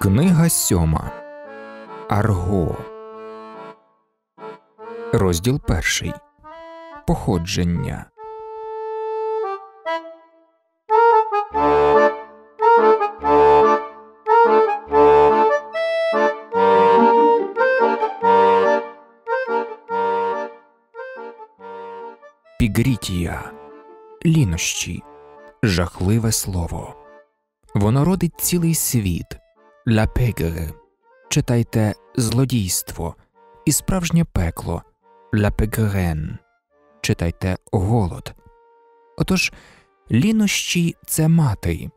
Книга сьома Арго. Розділ перший Походження. Грітія, лінощі, жахливе слово. Воно родить цілий світ ля пегере. Читайте злодійство і справжнє пекло ля пегерен. Читайте голод. Отож, лінощі це мати,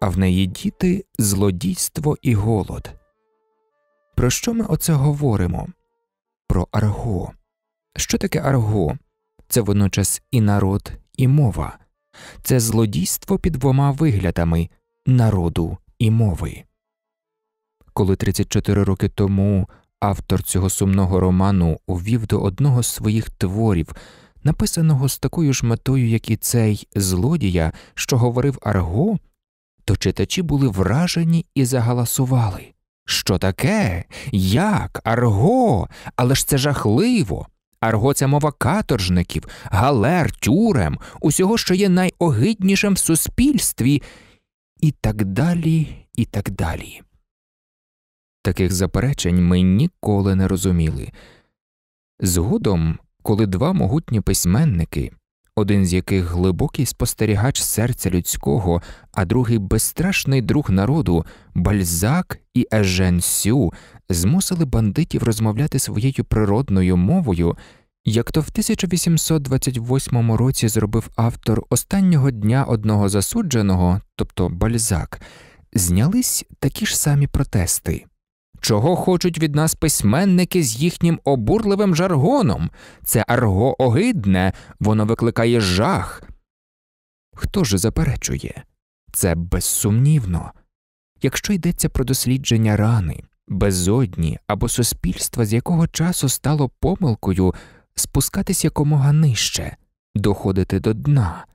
а в неї діти злодійство і голод. Про що ми оце говоримо? Про арго. Що таке арго? це водночас і народ, і мова, це злодійство під двома виглядами народу і мови. Коли 34 роки тому автор цього сумного роману увів до одного з своїх творів, написаного з такою ж метою, як і цей злодія, що говорив Арго, то читачі були вражені і загаласували. Що таке? Як? Арго? Але ж це жахливо. Арго це мова каторжників, галер, тюрем, усього, що є найогиднішим в суспільстві, і так далі, і так далі. Таких заперечень ми ніколи не розуміли. Згодом, коли два могутні письменники один з яких глибокий спостерігач серця людського, а другий безстрашний друг народу, Бальзак і Ежен Сю, змусили бандитів розмовляти своєю природною мовою, як то в 1828 році зробив автор останнього дня одного засудженого, тобто Бальзак, знялись такі ж самі протести. Чого хочуть від нас письменники з їхнім обурливим жаргоном? Це арго огидне, воно викликає жах. Хто ж заперечує? Це безсумнівно. Якщо йдеться про дослідження рани, безодні або суспільства, з якого часу стало помилкою спускатись якомога нижче, доходити до дна.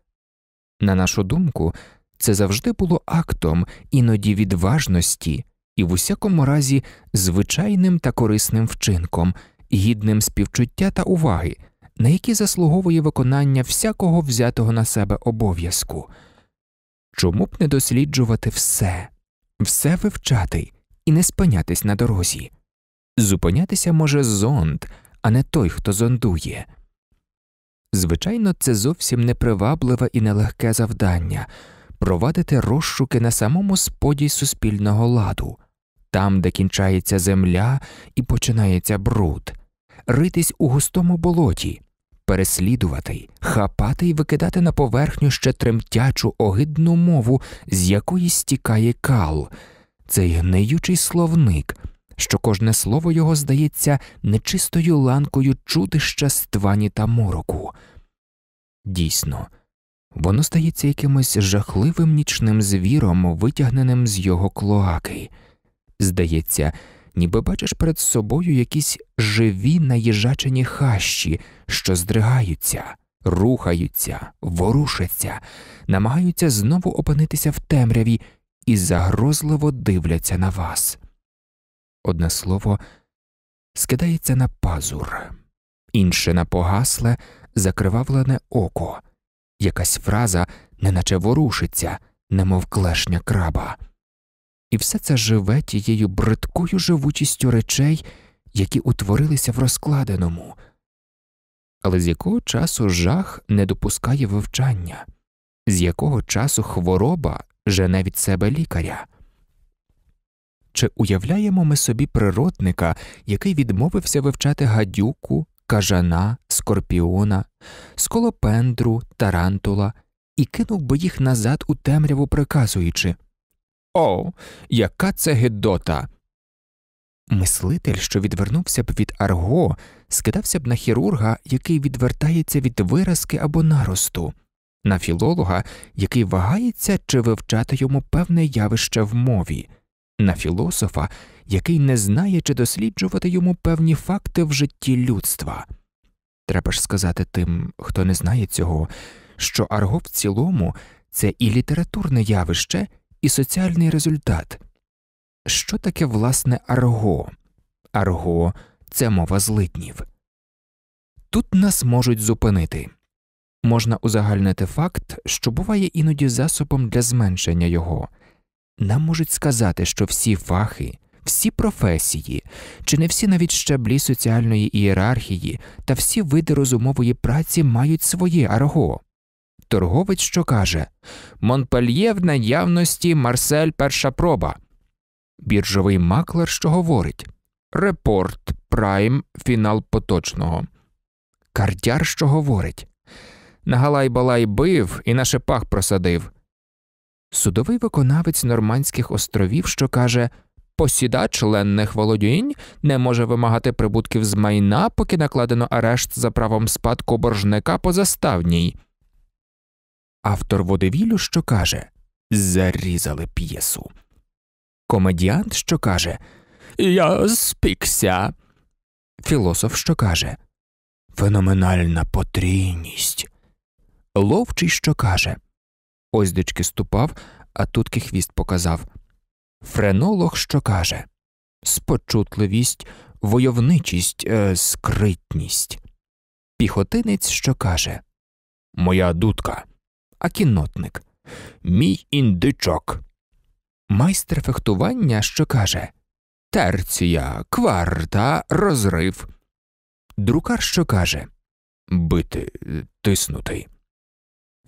На нашу думку, це завжди було актом іноді відважності і в усякому разі звичайним та корисним вчинком, гідним співчуття та уваги, на які заслуговує виконання всякого взятого на себе обов'язку. Чому б не досліджувати все, все вивчати і не спинятись на дорозі? Зупинятися може зонд, а не той, хто зондує. Звичайно, це зовсім непривабливе і нелегке завдання провадити розшуки на самому споді суспільного ладу, там, де кінчається земля і починається бруд, ритись у густому болоті, переслідувати, хапати і викидати на поверхню ще тремтячу огидну мову, з якої стікає кал, цей гниючий словник, що кожне слово його здається нечистою ланкою чудища ствані та мороку. Дійсно. Воно стається якимось жахливим нічним звіром, витягненим з його клоаки здається, ніби бачиш перед собою якісь живі наїжачені хащі, що здригаються, рухаються, ворушаться, намагаються знову опинитися в темряві і загрозливо дивляться на вас. Одне слово скидається на пазур, інше на погасле, закривавлене око, якась фраза неначе ворушиться, немов клешня краба і все це живе тією бридкою живучістю речей, які утворилися в розкладеному, але з якого часу жах не допускає вивчання, з якого часу хвороба жене від себе лікаря. Чи уявляємо ми собі природника, який відмовився вивчати гадюку, кажана, скорпіона, сколопендру, тарантула і кинув би їх назад у темряву, приказуючи о, яка це гедота. Мислитель, що відвернувся б від арго, скидався б на хірурга, який відвертається від виразки або наросту, на філолога, який вагається чи вивчати йому певне явище в мові, на філософа, який не знає, чи досліджувати йому певні факти в житті людства. Треба ж сказати тим, хто не знає цього, що арго в цілому це і літературне явище і соціальний результат. Що таке власне арго? Арго це мова злиднів. Тут нас можуть зупинити. Можна узагальнити факт, що буває іноді засобом для зменшення його. Нам можуть сказати, що всі фахи, всі професії, чи не всі навіть щаблі соціальної ієрархії та всі види розумової праці мають своє арго торговець, що каже Монпельє в наявності Марсель перша проба, біржовий маклер, що говорить Репорт Прайм фінал поточного. Кардяр, що говорить Нагалай балай бив і на шипах просадив. Судовий виконавець Нормандських островів, що каже Посідач ленних володінь не може вимагати прибутків з майна, поки накладено арешт за правом спадку боржника по заставній автор водевілю, що каже Зарізали п'єсу, комедіант, що каже Я спікся, філософ, що каже Феноменальна потрійність. Ловчий, що каже. Ось ступав, а тутки хвіст показав. Френолог, що каже спочутливість, войовничість, е, скритність. Піхотинець, що каже Моя дудка а кіннотник. Мій індичок. Майстер фехтування що каже Терція, кварта, розрив. Друкар що каже Бити, тиснути.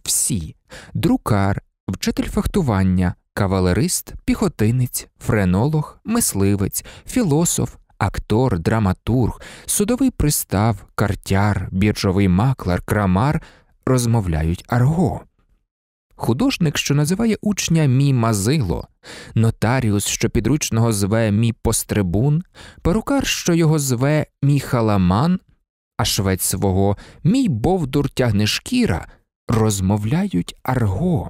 Всі друкар, вчитель фехтування, кавалерист, піхотинець, френолог, мисливець, філософ, актор, драматург, судовий пристав, картяр, біржовий маклер, крамар розмовляють арго художник, що називає учня мій мазило, нотаріус, що підручного зве мій пострибун, перукар, що його зве мій халаман, а швець свого мій бовдур тягне шкіра, розмовляють арго.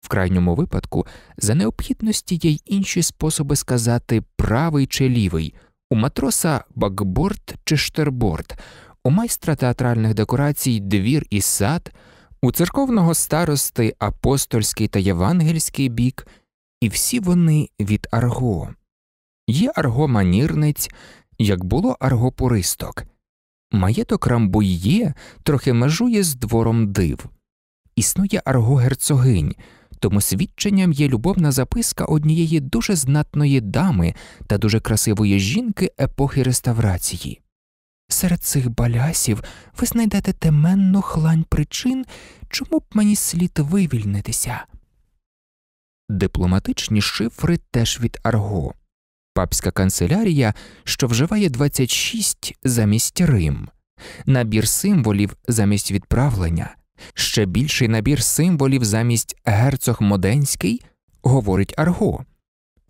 В крайньому випадку, за необхідності є й інші способи сказати правий чи лівий, у матроса бакборд чи штерборд, у майстра театральних декорацій двір і сад у церковного старости апостольський та євангельський бік, і всі вони від арго. Є аргоманірниць, як було аргопуристок. Маєток Рамбуйє трохи межує з двором див. Існує арго герцогинь, тому свідченням є любовна записка однієї дуже знатної дами та дуже красивої жінки епохи реставрації. Серед цих балясів ви знайдете теменну хлань причин, чому б мені слід вивільнитися. Дипломатичні шифри теж від Арго, папська канцелярія, що вживає 26 замість Рим, набір символів замість відправлення, ще більший набір символів замість герцог Моденський, говорить Арго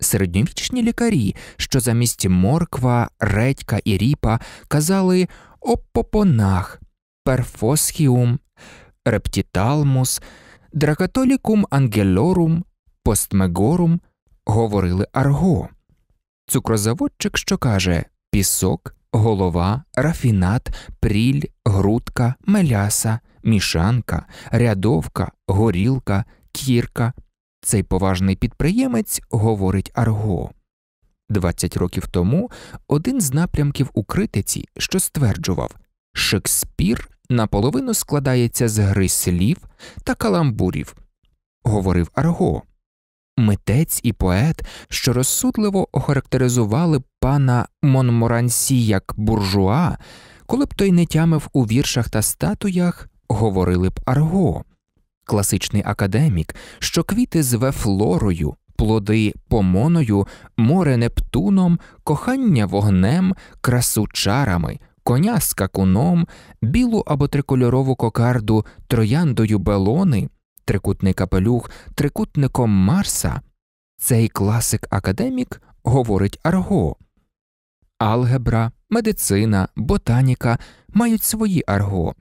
середньовічні лікарі, що замість морква, редька і ріпа казали оппопонах, перфосхіум, рептіталмус, дракатолікум ангелорум, постмегорум, говорили арго, цукрозаводчик, що каже пісок, голова, рафінат, пріль, грудка, меляса, мішанка, рядовка, горілка, кірка. Цей поважний підприємець говорить Арго. 20 років тому один з напрямків у критиці, що стверджував, Шекспір наполовину складається з гри слів та каламбурів, говорив Арго. Митець і поет, що розсудливо охарактеризували пана Монморансі як буржуа, коли б той не тямив у віршах та статуях, говорили б Арго. Класичний академік, що квіти зве флорою, плоди помоною, море Нептуном, кохання вогнем, красу чарами, коня скакуном, білу або трикольорову кокарду трояндою белони, трикутний капелюх, трикутником Марса, цей класик академік говорить арго. Алгебра, медицина, ботаніка мають свої арго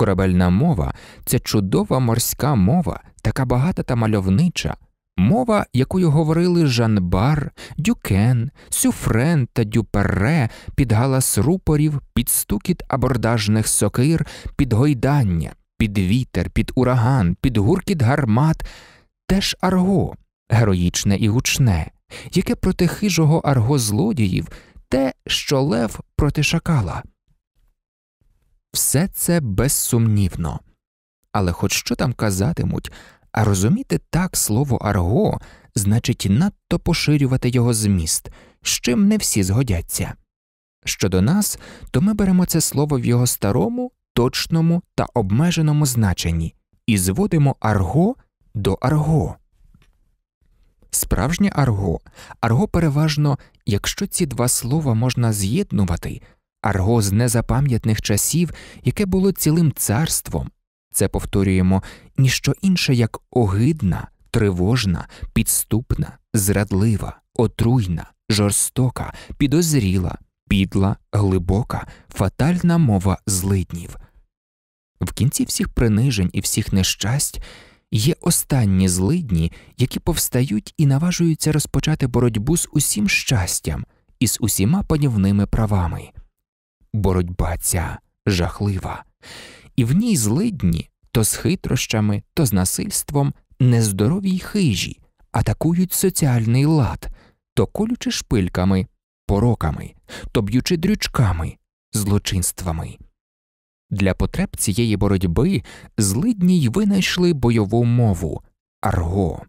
корабельна мова це чудова морська мова, така багата та мальовнича, мова, якою говорили Жанбар, Дюкен, Сюфрен та Дюперре під галас рупорів, під стукіт абордажних сокир, під гойдання, під вітер, під ураган, під гуркіт гармат, теж арго, героїчне і гучне, яке проти хижого арго злодіїв, те, що лев проти шакала. Все це безсумнівно. Але хоч що там казатимуть, а розуміти так слово арго значить надто поширювати його зміст, з чим не всі згодяться. Щодо нас, то ми беремо це слово в його старому, точному та обмеженому значенні і зводимо арго до арго. Справжнє арго, арго переважно, якщо ці два слова можна з'єднувати, арго з незапам'ятних часів, яке було цілим царством. Це повторюємо ніщо інше, як огидна, тривожна, підступна, зрадлива, отруйна, жорстока, підозріла, підла, глибока, фатальна мова злиднів. В кінці всіх принижень і всіх нещасть є останні злидні, які повстають і наважуються розпочати боротьбу з усім щастям і з усіма панівними правами боротьба ця жахлива, і в ній злидні то з хитрощами, то з насильством нездорові й хижі атакують соціальний лад, то колючи шпильками, пороками, то б'ючи дрючками, злочинствами. Для потреб цієї боротьби злидні й винайшли бойову мову арго.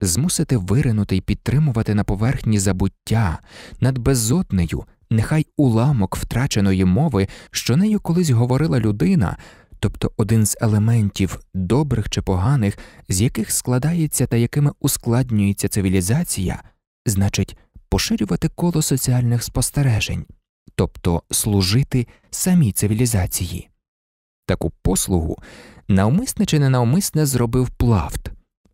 Змусити виринути й підтримувати на поверхні забуття над безоднею нехай уламок втраченої мови, що нею колись говорила людина, тобто один з елементів добрих чи поганих, з яких складається та якими ускладнюється цивілізація, значить, поширювати коло соціальних спостережень, тобто служити самій цивілізації. Таку послугу навмисне чи ненавмисне зробив плавт,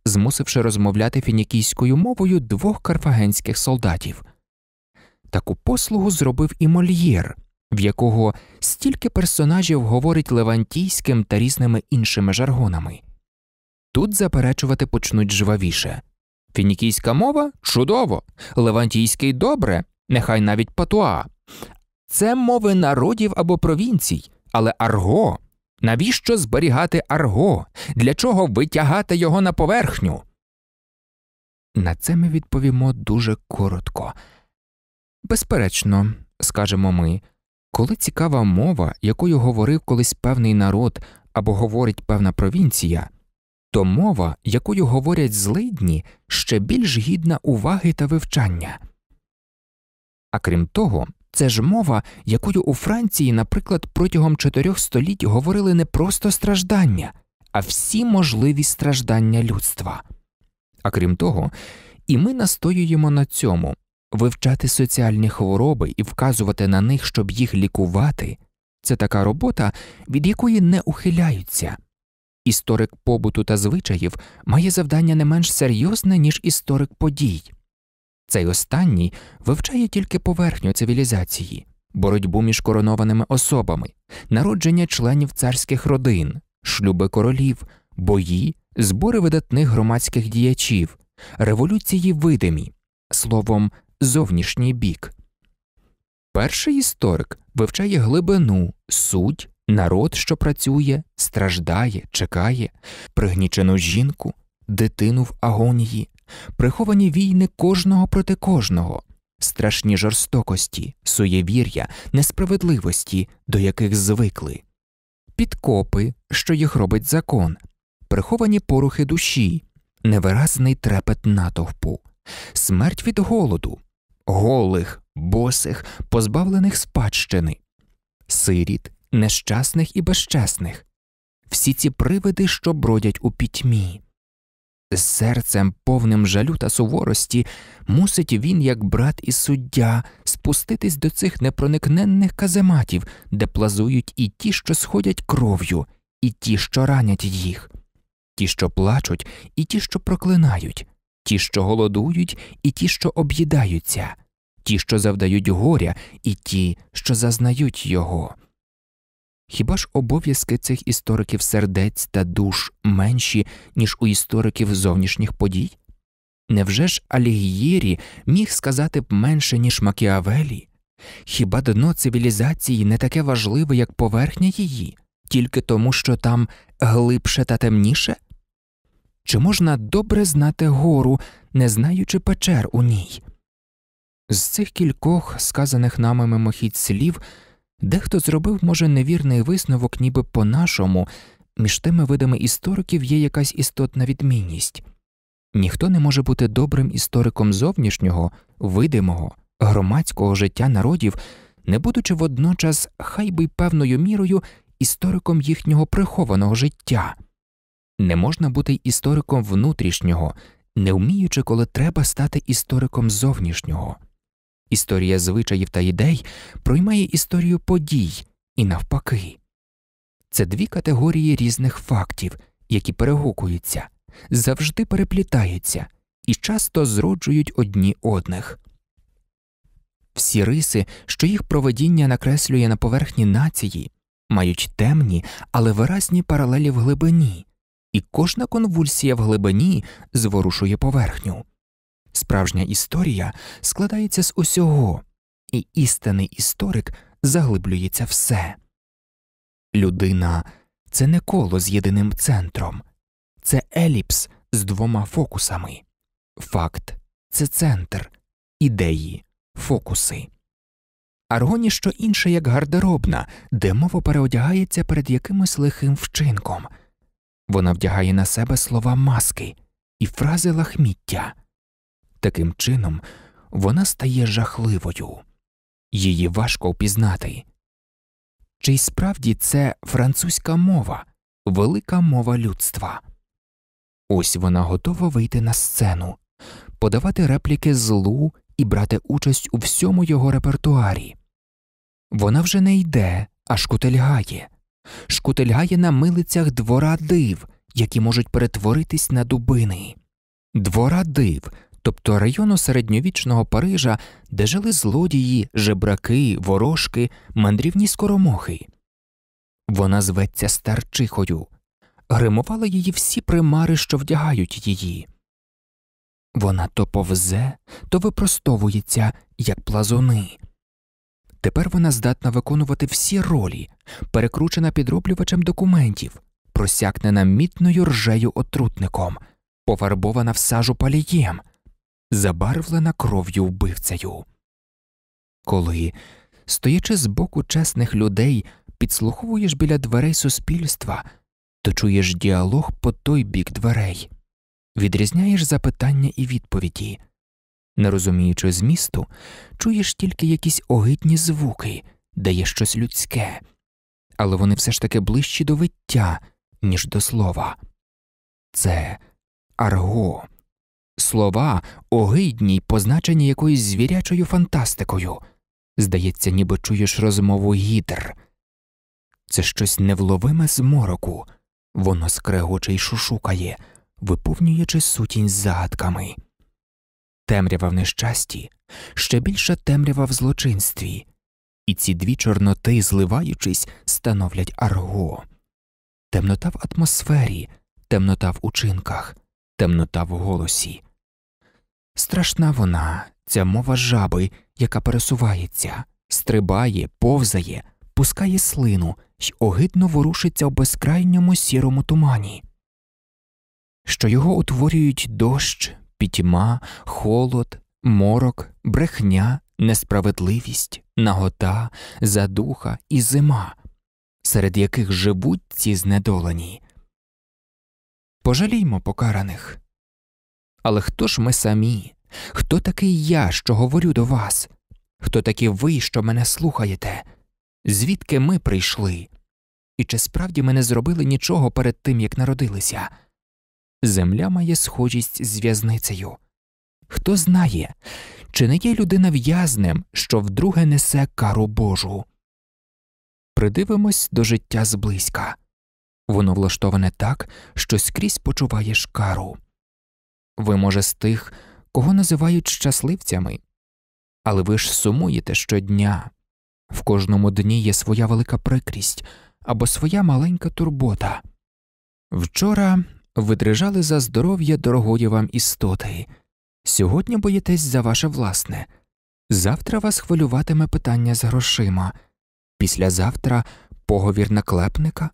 змусивши розмовляти фінікійською мовою двох карфагенських солдатів. Таку послугу зробив і мольєр, в якого стільки персонажів говорить левантійським та різними іншими жаргонами. Тут заперечувати почнуть жвавіше фінікійська мова чудово, левантійський добре, нехай навіть патуа. Це мови народів або провінцій, але арго. Навіщо зберігати арго? Для чого витягати його на поверхню? На це ми відповімо дуже коротко. Безперечно, скажемо ми, коли цікава мова, якою говорив колись певний народ або говорить певна провінція, то мова, якою говорять злидні, ще більш гідна уваги та вивчання. А крім того, це ж мова, якою у Франції, наприклад, протягом чотирьох століть говорили не просто страждання, а всі можливі страждання людства. А крім того, і ми настоюємо на цьому, Вивчати соціальні хвороби і вказувати на них, щоб їх лікувати, це така робота, від якої не ухиляються. Історик побуту та звичаїв має завдання не менш серйозне, ніж історик подій. Цей останній вивчає тільки поверхню цивілізації, боротьбу між коронованими особами, народження членів царських родин, шлюби королів, бої, збори видатних громадських діячів, революції видимі, словом, зовнішній бік. Перший історик вивчає глибину, суть, народ, що працює, страждає, чекає, пригнічену жінку, дитину в агонії, приховані війни кожного проти кожного, страшні жорстокості, суєвір'я, несправедливості, до яких звикли, підкопи, що їх робить закон, приховані порухи душі, невиразний трепет натовпу, смерть від голоду голих, босих, позбавлених спадщини, сиріт, нещасних і безчесних, всі ці привиди, що бродять у пітьмі. З серцем повним жалю та суворості мусить він, як брат і суддя, спуститись до цих непроникненних казематів, де плазують і ті, що сходять кров'ю, і ті, що ранять їх, ті, що плачуть, і ті, що проклинають, ті, що голодують, і ті, що об'їдаються, ті, що завдають горя, і ті, що зазнають його. Хіба ж обов'язки цих істориків сердець та душ менші, ніж у істориків зовнішніх подій? Невже ж Алігієрі міг сказати б менше, ніж Макіавелі? Хіба дно цивілізації не таке важливе, як поверхня її, тільки тому, що там глибше та темніше? чи можна добре знати гору, не знаючи печер у ній. З цих кількох, сказаних нами мимохідь слів, дехто зробив, може, невірний висновок, ніби по нашому, між тими видами істориків є якась істотна відмінність ніхто не може бути добрим істориком зовнішнього, видимого, громадського життя народів, не будучи водночас хай би певною мірою істориком їхнього прихованого життя. Не можна бути істориком внутрішнього, не вміючи, коли треба стати істориком зовнішнього. Історія звичаїв та ідей проймає історію подій і навпаки. Це дві категорії різних фактів, які перегукуються, завжди переплітаються і часто зроджують одні одних. Всі риси, що їх проведіння накреслює на поверхні нації, мають темні, але виразні паралелі в глибині і кожна конвульсія в глибині зворушує поверхню. Справжня історія складається з усього, і істинний історик заглиблюється все. Людина це не коло з єдиним центром, це еліпс з двома фокусами. Факт це центр, ідеї, фокуси. Аргоні що інше як гардеробна, де мова переодягається перед якимось лихим вчинком. Вона вдягає на себе слова маски і фрази лахміття. Таким чином, вона стає жахливою, її важко впізнати. Чи й справді це французька мова, велика мова людства? Ось вона готова вийти на сцену, подавати репліки злу і брати участь у всьому його репертуарі. Вона вже не йде, аж кутельгає, шкутильгає на милицях двора див, які можуть перетворитись на дубини. Двора див, тобто району середньовічного Парижа, де жили злодії, жебраки, ворожки, мандрівні скоромохи. Вона зветься старчихою, гримували її всі примари, що вдягають її. Вона то повзе, то випростовується, як плазуни. Тепер вона здатна виконувати всі ролі, перекручена підроблювачем документів, просякнена мітною ржею отрутником, пофарбована в сажу палієм, забарвлена кров'ю вбивцею. Коли, стоячи з боку чесних людей, підслуховуєш біля дверей суспільства, то чуєш діалог по той бік дверей, відрізняєш запитання і відповіді не розуміючи змісту, чуєш тільки якісь огидні звуки, де є щось людське, але вони все ж таки ближчі до виття, ніж до слова. Це арго, слова огидні й позначені якоюсь звірячою фантастикою. Здається, ніби чуєш розмову гідр. Це щось невловиме з мороку, воно скрегоче й шушукає, виповнюючи сутінь загадками темрява в нещасті, ще більше темрява в злочинстві, і ці дві чорноти, зливаючись, становлять арго. Темнота в атмосфері, темнота в учинках, темнота в голосі. Страшна вона, ця мова жаби, яка пересувається, стрибає, повзає, пускає слину й огидно ворушиться в безкрайньому сірому тумані, що його утворюють дощ, пітьма, холод, морок, брехня, несправедливість, нагота, задуха і зима, серед яких живуть ці знедолені. Пожаліймо покараних. Але хто ж ми самі? Хто такий я, що говорю до вас? Хто такі ви, що мене слухаєте? Звідки ми прийшли? І чи справді ми не зробили нічого перед тим, як народилися? земля має схожість з в'язницею. Хто знає, чи не є людина в'язнем, що вдруге несе кару Божу? Придивимось до життя зблизька воно влаштоване так, що скрізь почуваєш кару. Ви, може, з тих, кого називають щасливцями, але ви ж сумуєте щодня. В кожному дні є своя велика прикрість або своя маленька турбота. Вчора видрижали за здоров'я дорогої вам істоти. Сьогодні боїтесь за ваше власне, завтра вас хвилюватиме питання з грошима, післязавтра поговір наклепника,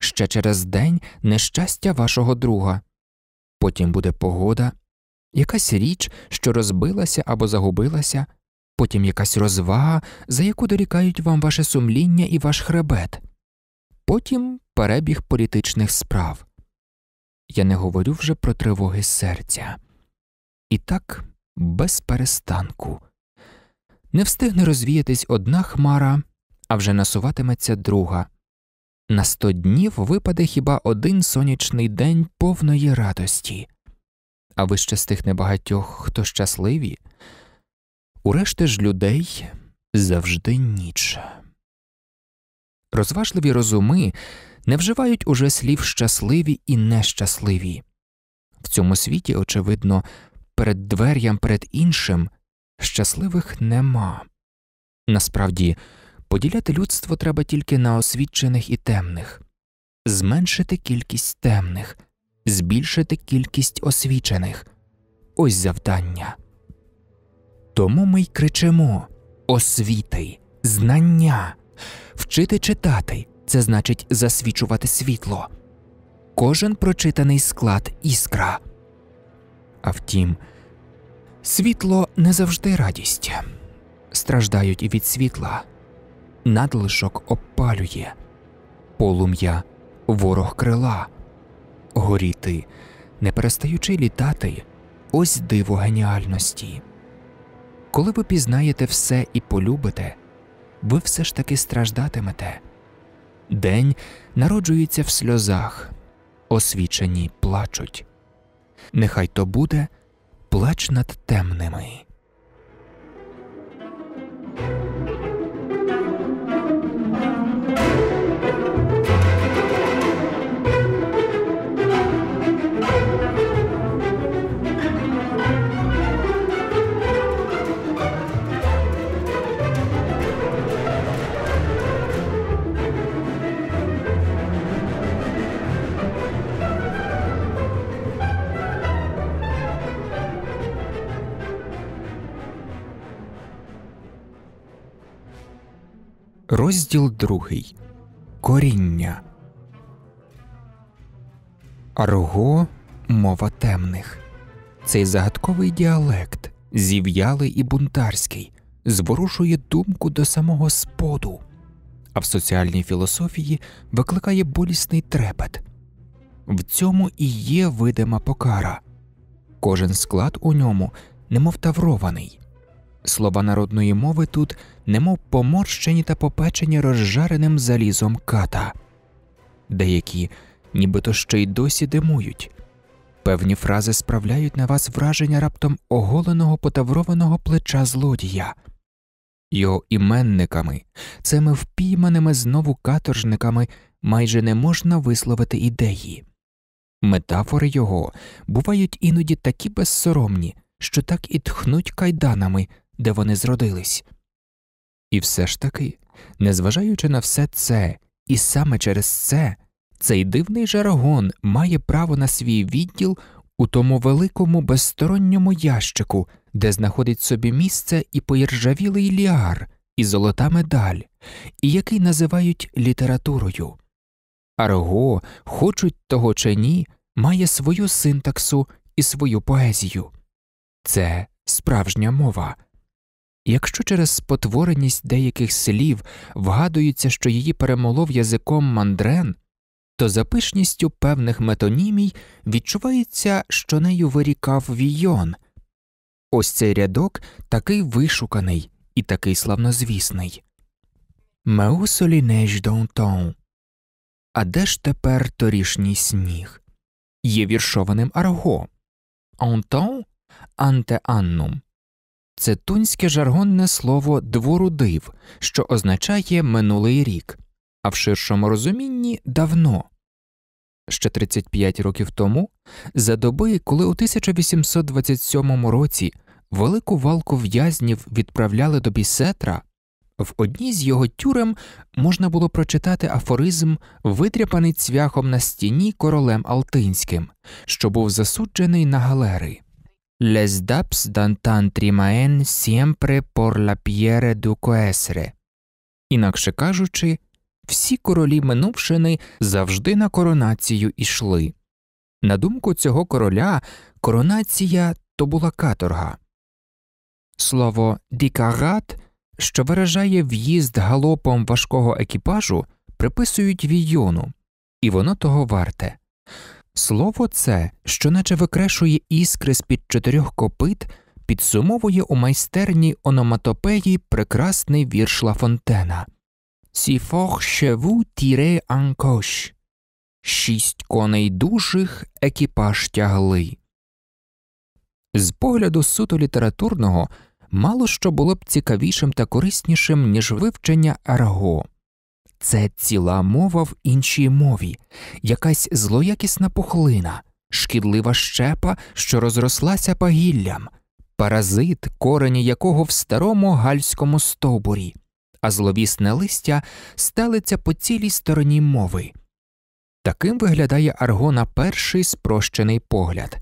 ще через день нещастя вашого друга. Потім буде погода, якась річ, що розбилася або загубилася, потім якась розвага, за яку дорікають вам ваше сумління і ваш хребет, потім перебіг політичних справ. Я не говорю вже про тривоги серця. І так без перестанку. Не встигне розвіятись одна хмара, а вже насуватиметься друга. На сто днів випаде хіба один сонячний день повної радості. А ви ще з тих небагатьох, хто щасливі. У решти ж людей завжди ніч. Розважливі розуми не вживають уже слів щасливі і нещасливі. В цьому світі, очевидно, перед двер'ям, перед іншим щасливих нема. Насправді, поділяти людство треба тільки на освічених і темних, зменшити кількість темних, збільшити кількість освічених ось завдання. Тому ми й кричимо освіти, знання, вчити читати це значить засвічувати світло, кожен прочитаний склад іскра. А втім, світло не завжди радість, страждають від світла, надлишок обпалює, полум'я ворог крила, горіти, не перестаючи літати, ось диво геніальності. Коли ви пізнаєте все і полюбите, ви все ж таки страждатимете. День народжується в сльозах, освічені плачуть. Нехай то буде плач над темними. Розділ другий Коріння. Арго мова темних. Цей загадковий діалект, зів'ялий і бунтарський, зворушує думку до самого споду, а в соціальній філософії викликає болісний трепет. В цьому і є видима покара. Кожен склад у ньому немов таврований. Слова народної мови тут немов поморщені та попечені розжареним залізом ката, деякі нібито ще й досі димують. Певні фрази справляють на вас враження раптом оголеного потаврованого плеча злодія, його іменниками, цими впійманими знову каторжниками майже не можна висловити ідеї. Метафори його бувають іноді такі безсоромні, що так і тхнуть кайданами де вони зродились. І все ж таки, незважаючи на все це, і саме через це цей дивний жарагон має право на свій відділ у тому великому безсторонньому ящику, де знаходить собі місце і поіржавілий ліар, і золота медаль, і який називають літературою. Арго, хочуть того чи ні, має свою синтаксу і свою поезію. Це справжня мова. Якщо через спотвореність деяких слів вгадується, що її перемолов язиком мандрен, то за пишністю певних метонімій відчувається, що нею вирікав війон. Ось цей рядок такий вишуканий і такий славнозвісний. Меусолінеж Даунтон. Um а де ж тепер торішній сніг? Є віршованим арго. Онтон анте аннум. Це тунське жаргонне слово дворудив, що означає минулий рік, а в ширшому розумінні давно. Ще 35 років тому, за доби, коли у 1827 році велику валку в'язнів відправляли до бісетра, в одній з його тюрем можна було прочитати афоризм, витряпаний цвяхом на стіні королем Алтинським, що був засуджений на галери. Les daps dantantrimaen siempre por la pierre du coesre. Інакше кажучи, всі королі минувшини завжди на коронацію йшли. На думку цього короля, коронація то була каторга. Слово дікарат, що виражає в'їзд галопом важкого екіпажу, приписують війону, і воно того варте. Слово це, що наче викрешує іскри з під чотирьох копит, підсумовує у майстерній ономатопеї прекрасний вірш Лафонтена «Сі форшеву тіре анкош. Шість коней дужих екіпаж тягли. З погляду суто літературного мало що було б цікавішим та кориснішим, ніж вивчення арго. Це ціла мова в іншій мові, якась злоякісна пухлина, шкідлива щепа, що розрослася пагіллям, паразит, корені якого в старому гальському стовбурі, а зловісне листя стелиться по цілій стороні мови. Таким виглядає аргона перший спрощений погляд.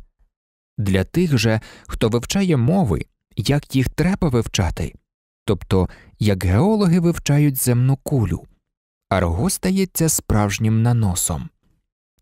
Для тих же, хто вивчає мови, як їх треба вивчати, тобто як геологи вивчають земну кулю арго стається справжнім наносом.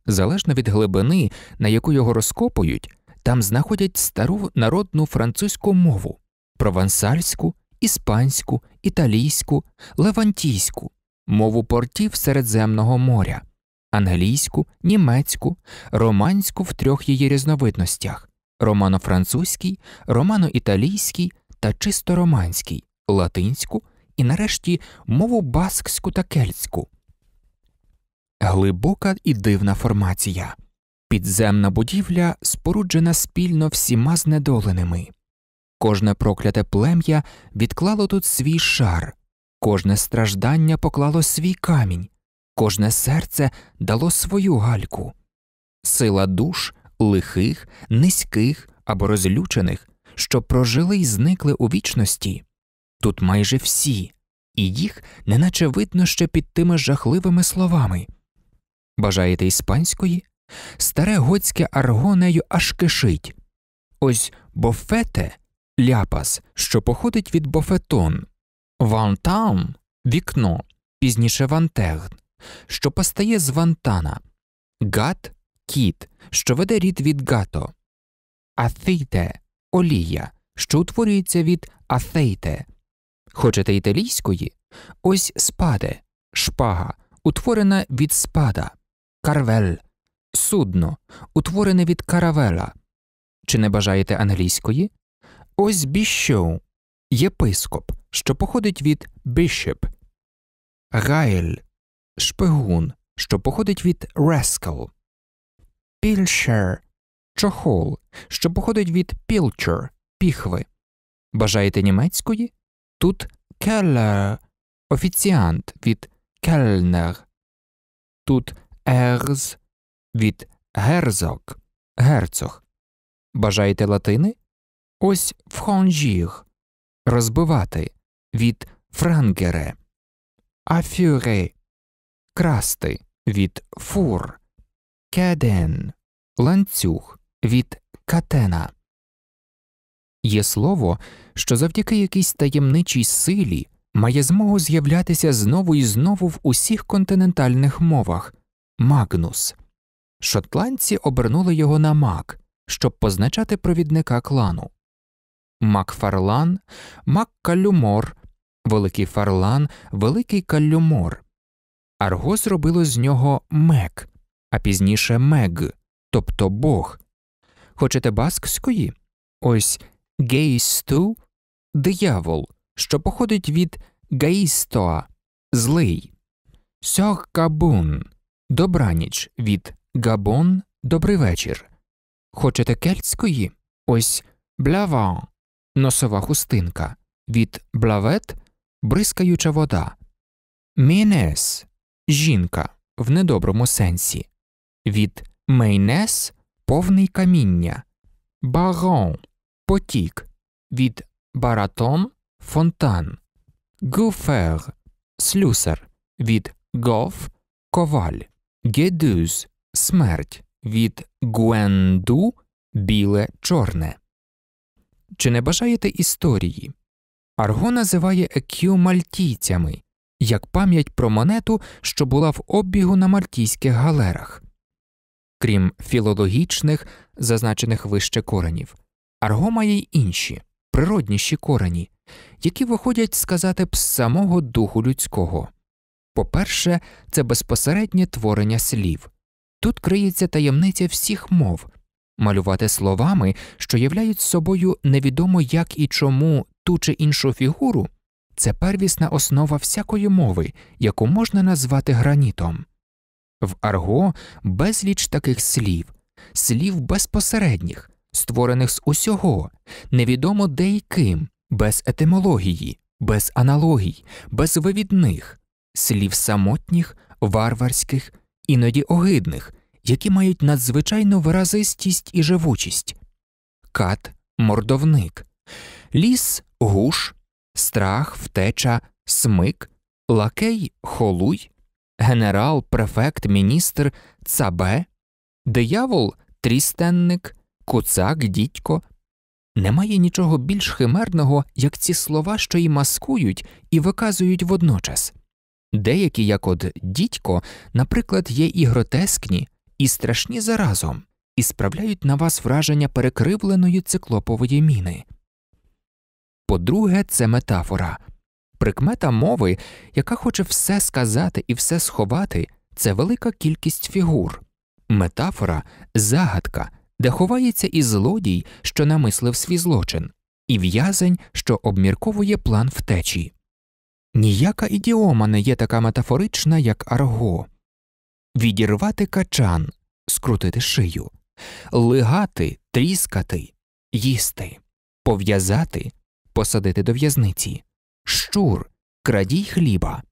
Залежно від глибини, на яку його розкопують, там знаходять стару народну французьку мову провансальську, іспанську, італійську, левантійську, мову портів Середземного моря, англійську, німецьку, романську в трьох її різновидностях романо-французький, романо-італійський та чисто романський, латинську і нарешті мову баскську та кельтську. Глибока і дивна формація підземна будівля споруджена спільно всіма знедоленими. Кожне прокляте плем'я відклало тут свій шар, кожне страждання поклало свій камінь, кожне серце дало свою гальку. Сила душ лихих, низьких або розлючених, що прожили й зникли у вічності, Тут майже всі, і їх неначе видно ще під тими жахливими словами. Бажаєте іспанської? Старе готське аргонею аж кишить. Ось бофете ляпас, що походить від бофетон, вантам вікно, пізніше вантегн, що постає з вантана, гат кіт, що веде рід від гато, Афейте олія, що утворюється від афейте, Хочете італійської? Ось спаде, шпага, утворена від спада, карвель, судно, утворене від каравела. Чи не бажаєте англійської? Ось біщоу, єпископ, що походить від бішеп, гайль, шпигун, що походить від рескал, пільшер, чохол, що походить від пілчер, піхви. Бажаєте німецької? Тут «келлер» – офіціант від «кельнер». Тут «ерз» від герзок – «герцог». Бажаєте латини? Ось «франжір» – розбивати від «франгере». «Афюре» – красти від «фур». «Кеден» – ланцюг від «катена». Є слово – що завдяки якійсь таємничій силі має змогу з'являтися знову і знову в усіх континентальних мовах Магнус. Шотландці обернули його на Мак, щоб позначати провідника клану. Макфарлан, Маккалюмор, Великий Фарлан, Великий Калюмор. Арго зробило з нього мек, а пізніше мег, тобто бог. Хочете баскської? Ось гейсту диявол, що походить від гейстоа, злий, сьохкабун добраніч від габон добрий вечір. Хочете кельтської? Ось бляван носова хустинка, від блавет бризкаюча вода. Мінес жінка в недоброму сенсі. Від мейнес повний каміння. Багон потік від баратон фонтан, гуфер слюсар від гоф коваль, гедюз смерть від гуенду біле чорне. Чи не бажаєте історії? Арго називає екю мальтійцями як пам'ять про монету, що була в обігу на мальтійських галерах, крім філологічних, зазначених вище коренів. Арго має й інші, природніші корені, які виходять сказати б з самого духу людського. По-перше, це безпосереднє творення слів. Тут криється таємниця всіх мов, малювати словами, що являють собою невідомо як і чому ту чи іншу фігуру, це первісна основа всякої мови, яку можна назвати гранітом. В арго безліч таких слів, слів безпосередніх, створених з усього, невідомо де і ким, без етимології, без аналогій, без вивідних, слів самотніх, варварських, іноді огидних, які мають надзвичайну виразистість і живучість кат, мордовник, ліс, гуш, страх, втеча, смик, лакей, холуй, генерал, префект, міністр, цабе, диявол трістенник куцак, дідько. Немає нічого більш химерного, як ці слова, що і маскують, і виказують водночас. Деякі, як от дідько, наприклад, є і гротескні, і страшні заразом, і справляють на вас враження перекривленої циклопової міни. По друге, це метафора. Прикмета мови, яка хоче все сказати і все сховати, це велика кількість фігур, метафора загадка де ховається і злодій, що намислив свій злочин, і в'язень, що обмірковує план втечі. Ніяка ідіома не є така метафорична, як арго відірвати качан, скрутити шию, лигати, тріскати, їсти, пов'язати, посадити до в'язниці, щур, крадій хліба,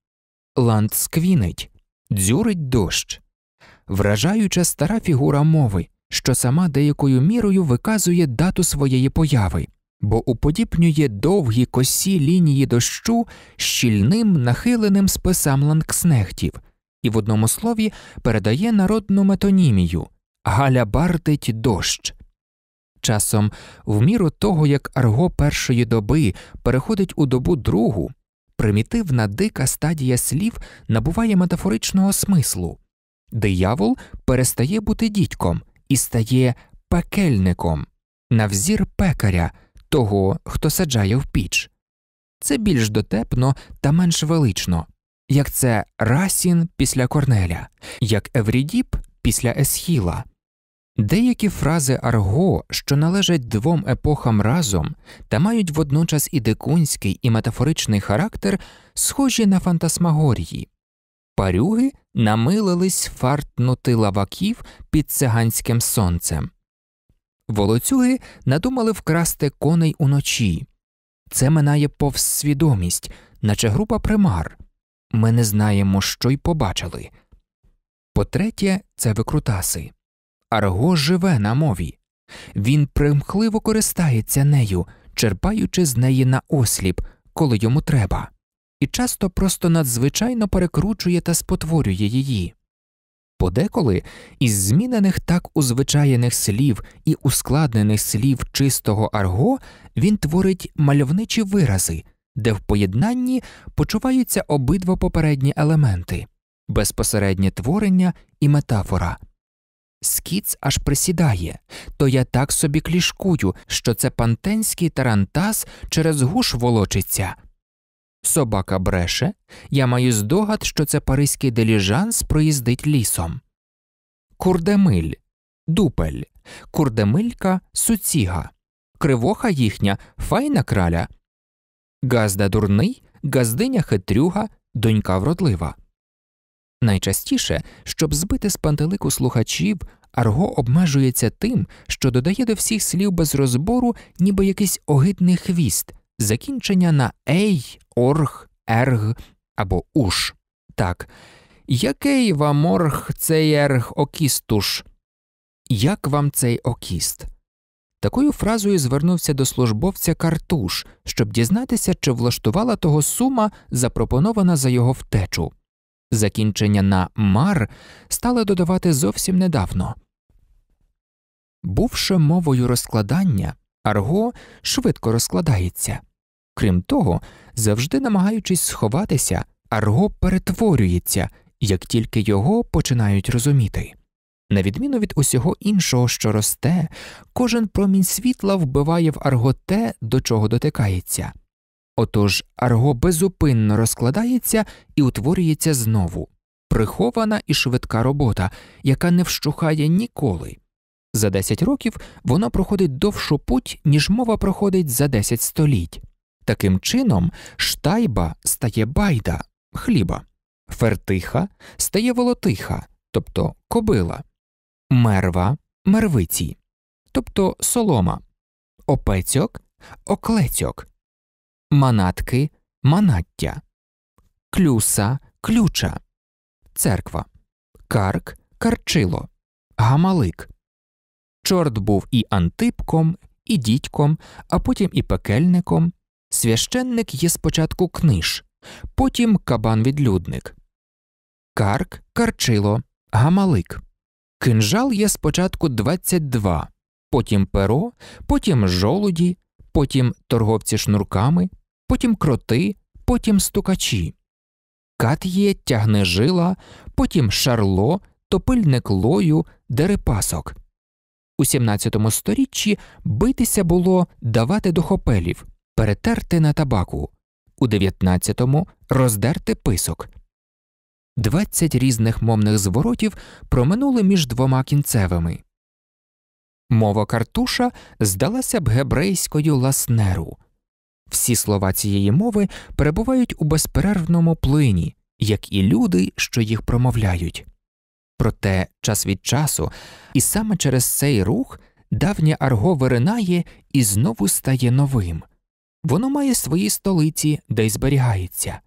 ланд сквінить, дзюрить дощ, вражаюча стара фігура мови, що сама деякою мірою виказує дату своєї появи, бо уподібнює довгі косі лінії дощу щільним нахиленим списам ланкснехтів і в одному слові передає народну метонімію галябардить дощ. Часом, в міру того, як арго першої доби переходить у добу другу, примітивна дика стадія слів набуває метафоричного смислу диявол перестає бути дідьком, і стає пекельником на взір пекаря, того, хто саджає в піч. Це більш дотепно та менш велично, як це Расін після Корнеля, як Еврідіп після Есхіла. Деякі фрази арго, що належать двом епохам разом та мають водночас і дикунський і метафоричний характер, схожі на фантасмагорії. Парюги намилились фартнути лаваків під циганським сонцем. Волоцюги надумали вкрасти коней уночі. Це минає повз свідомість, наче група примар. Ми не знаємо, що й побачили. По-третє, це викрутаси. Арго живе на мові. Він примхливо користається нею, черпаючи з неї на осліп, коли йому треба і часто просто надзвичайно перекручує та спотворює її. Подеколи із змінених так узвичайних слів і ускладнених слів чистого арго він творить мальовничі вирази, де в поєднанні почуваються обидва попередні елементи безпосереднє творення і метафора. Скіц аж присідає, то я так собі клішкую, що це пантенський тарантас через гуш волочиться собака бреше, я маю здогад, що це паризький деліжанс проїздить лісом. Курдемиль, дупель, курдемилька суціга, кривоха їхня, файна краля, газда дурний, газдиня хитрюга, донька вродлива. Найчастіше, щоб збити з пантелику слухачів, арго обмежується тим, що додає до всіх слів без розбору, ніби якийсь огидний хвіст, закінчення на ей, орг, ерг або уш. Так, який вам орг цей ерг окістуш? Як вам цей окіст? Такою фразою звернувся до службовця Картуш, щоб дізнатися, чи влаштувала того сума, запропонована за його втечу. Закінчення на мар стали додавати зовсім недавно. Бувши мовою розкладання, арго швидко розкладається. Крім того, завжди намагаючись сховатися, арго перетворюється, як тільки його починають розуміти. На відміну від усього іншого, що росте, кожен промінь світла вбиває в арго те, до чого дотикається. Отож арго безупинно розкладається і утворюється знову прихована і швидка робота, яка не вщухає ніколи. За 10 років воно проходить довшу путь, ніж мова проходить за 10 століть. Таким чином, штайба стає байда хліба, фертиха стає волотиха, тобто кобила, мерва мервиці, тобто солома, опецьок оклецьок, манатки манаття, клюса ключа, церква, карк карчило, гамалик. Чорт був і антипком, і дідьком, а потім і пекельником. Священник є спочатку книж, потім кабан-відлюдник, карк, карчило, гамалик. Кинжал є спочатку 22, потім перо, потім жолуді, потім торговці шнурками, потім кроти, потім стукачі. Кат є тягне жила, потім шарло, топильник лою, дерипасок. У 17 сторіччі битися було давати до хопелів, перетерти на табаку, у 19-му роздерти писок. 20 різних мовних зворотів проминули між двома кінцевими. Мова картуша здалася б гебрейською ласнеру. Всі слова цієї мови перебувають у безперервному плині, як і люди, що їх промовляють. Проте час від часу, і саме через цей рух давнє арго виринає і знову стає новим. Воно має свої столиці, де й зберігається.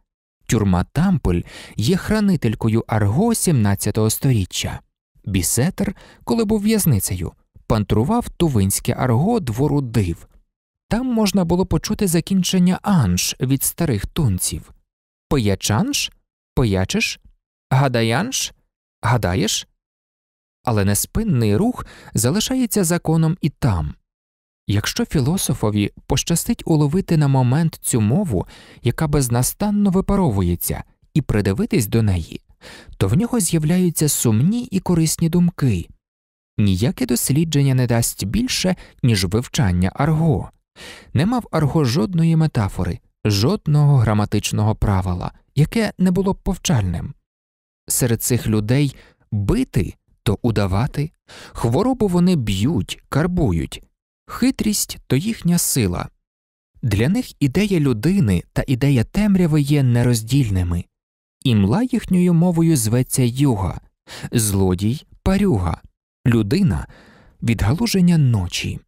Тюрма Тампель є хранителькою Арго 17 століття. Бісетер, коли був в'язницею, пантрував тувинське арго двору див. Там можна було почути закінчення анж від старих тунців пиячанш, пиячиш, гадаянш, гадаєш. Але неспинний рух залишається законом і там. Якщо філософові пощастить уловити на момент цю мову, яка безнастанно випаровується, і придивитись до неї, то в нього з'являються сумні і корисні думки. Ніяке дослідження не дасть більше, ніж вивчання арго. Не мав арго жодної метафори, жодного граматичного правила, яке не було б повчальним. Серед цих людей бити то удавати, хворобу вони б'ють, карбують. Хитрість то їхня сила. Для них ідея людини та ідея темряви є нероздільними, імла їхньою мовою зветься юга, злодій парюга, людина відгалуження ночі.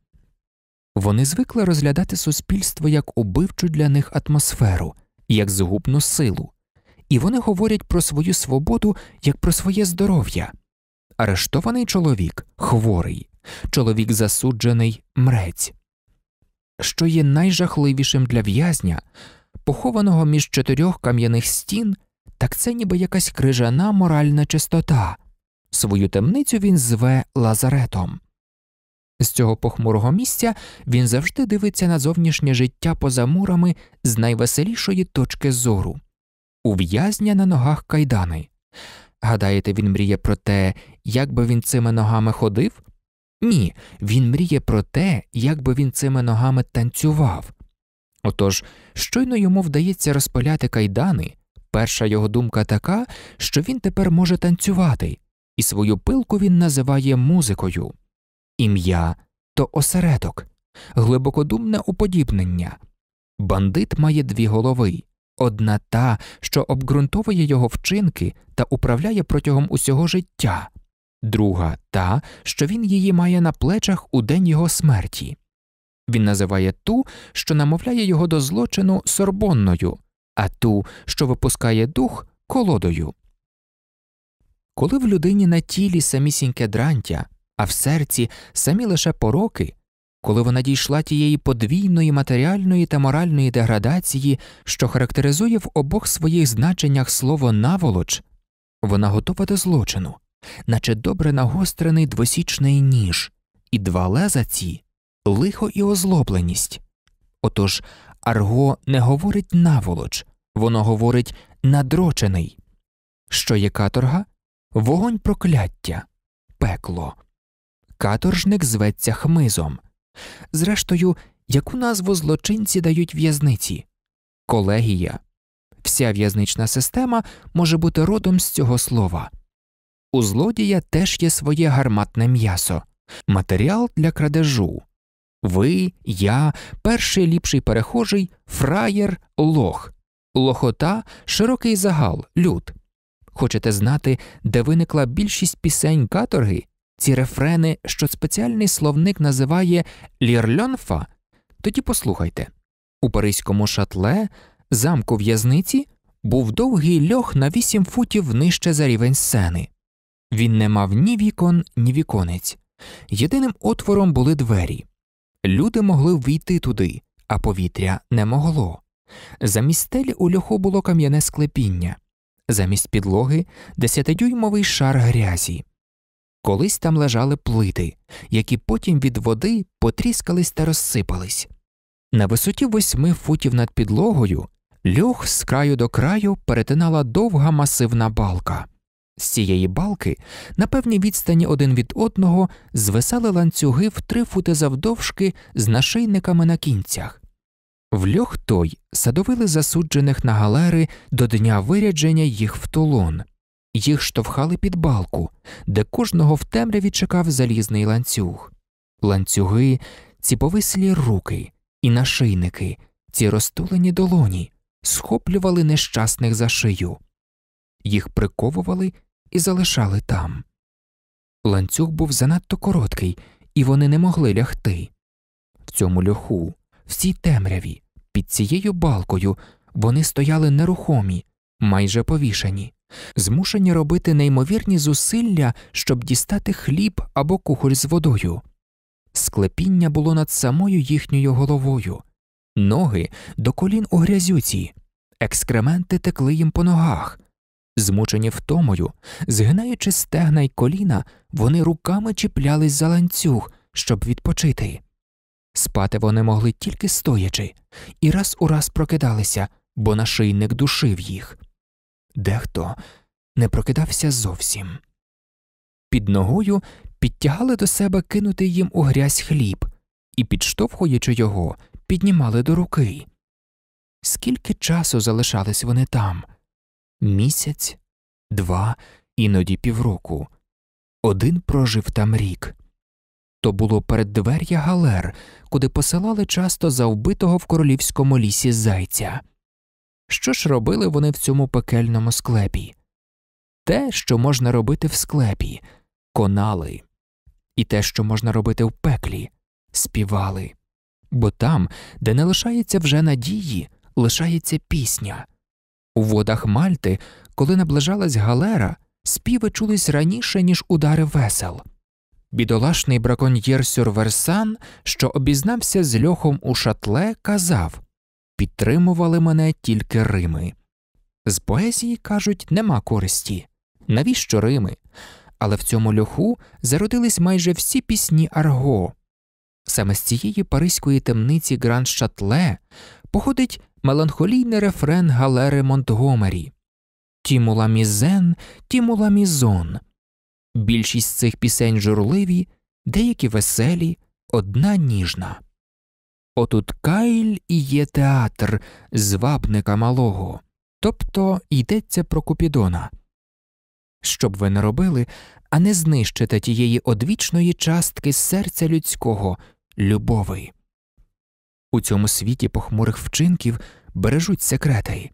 Вони звикли розглядати суспільство як убивчу для них атмосферу, як згубну силу, і вони говорять про свою свободу як про своє здоров'я. Арештований чоловік хворий, чоловік засуджений мрець, що є найжахливішим для в'язня, похованого між чотирьох кам'яних стін, так це ніби якась крижана моральна чистота. Свою темницю він зве лазаретом. З цього похмурого місця він завжди дивиться на зовнішнє життя поза мурами з найвеселішої точки зору у в'язня на ногах кайдани. Гадаєте, він мріє про те, як би він цими ногами ходив? Ні, він мріє про те, як би він цими ногами танцював. Отож, щойно йому вдається розпаляти кайдани, перша його думка така, що він тепер може танцювати, і свою пилку він називає музикою. Ім'я то осередок, глибокодумне уподібнення. Бандит має дві голови одна та, що обґрунтовує його вчинки та управляє протягом усього життя друга та, що він її має на плечах у день його смерті. Він називає ту, що намовляє його до злочину сорбонною, а ту, що випускає дух, колодою. Коли в людині на тілі самісіньке дрантя, а в серці самі лише пороки, коли вона дійшла тієї подвійної матеріальної та моральної деградації, що характеризує в обох своїх значеннях слово наволоч, вона готова до злочину наче добре нагострений двосічний ніж, і два леза ці лихо і озлобленість. Отож Арго не говорить наволоч, воно говорить надрочений. Що є каторга? Вогонь прокляття, пекло. Каторжник зветься хмизом. Зрештою, яку назву злочинці дають в'язниці? Колегія. Вся в'язнична система може бути родом з цього слова. У злодія теж є своє гарматне м'ясо, матеріал для крадежу. Ви, я, перший ліпший перехожий, фраєр, лох, лохота, широкий загал, люд. Хочете знати, де виникла більшість пісень каторги? Ці рефрени, що спеціальний словник називає лірльонфа? Тоді послухайте у паризькому шатле, замку в'язниці, був довгий льох на вісім футів нижче за рівень сцени. Він не мав ні вікон, ні віконець. Єдиним отвором були двері. Люди могли ввійти туди, а повітря не могло. Замість стелі у льоху було кам'яне склепіння, замість підлоги десятидюймовий шар грязі. Колись там лежали плити, які потім від води потріскались та розсипались. На висоті восьми футів над підлогою льох з краю до краю перетинала довга масивна балка. З цієї балки на певній відстані один від одного звисали ланцюги в три фути завдовжки з нашийниками на кінцях. В льох той садовили засуджених на галери до дня вирядження їх в тулон, їх штовхали під балку, де кожного в темряві чекав залізний ланцюг, ланцюги, ці повислі руки і нашийники, ці розтулені долоні, схоплювали нещасних за шию. Їх приковували і залишали там. Ланцюг був занадто короткий, і вони не могли лягти. В цьому льоху, в цій темряві, під цією балкою вони стояли нерухомі, майже повішані, змушені робити неймовірні зусилля, щоб дістати хліб або кухоль з водою. Склепіння було над самою їхньою головою, ноги до колін у грязюці, екскременти текли їм по ногах, Змучені втомою, згинаючи стегна й коліна, вони руками чіплялись за ланцюг, щоб відпочити. Спати вони могли тільки стоячи, і раз у раз прокидалися, бо нашийник душив їх. Дехто не прокидався зовсім. Під ногою підтягали до себе кинути їм у грязь хліб і, підштовхуючи його, піднімали до руки. Скільки часу залишались вони там? місяць, два, іноді півроку. Один прожив там рік. То було переддвер'я галер, куди посилали часто за вбитого в королівському лісі зайця. Що ж робили вони в цьому пекельному склепі? Те, що можна робити в склепі, конали, і те, що можна робити в пеклі, співали, бо там, де не лишається вже надії, лишається пісня. У водах Мальти, коли наближалась галера, співи чулись раніше, ніж удари весел. Бідолашний браконьєр Сюрверсан, що обізнався з льохом у шатле, казав Підтримували мене тільки Рими. З поезії, кажуть, нема користі. Навіщо Рими? Але в цьому льоху зародились майже всі пісні Арго. Саме з цієї паризької темниці Гран Шатле походить меланхолійний рефрен галери Монтгомері Тімула мізен, тімула мізон. Більшість цих пісень журливі, деякі веселі, одна ніжна. Отут Кайль і є театр звабника малого, тобто йдеться про Купідона. Що б ви не робили, а не знищите тієї одвічної частки серця людського любови. У цьому світі похмурих вчинків бережуть секрети.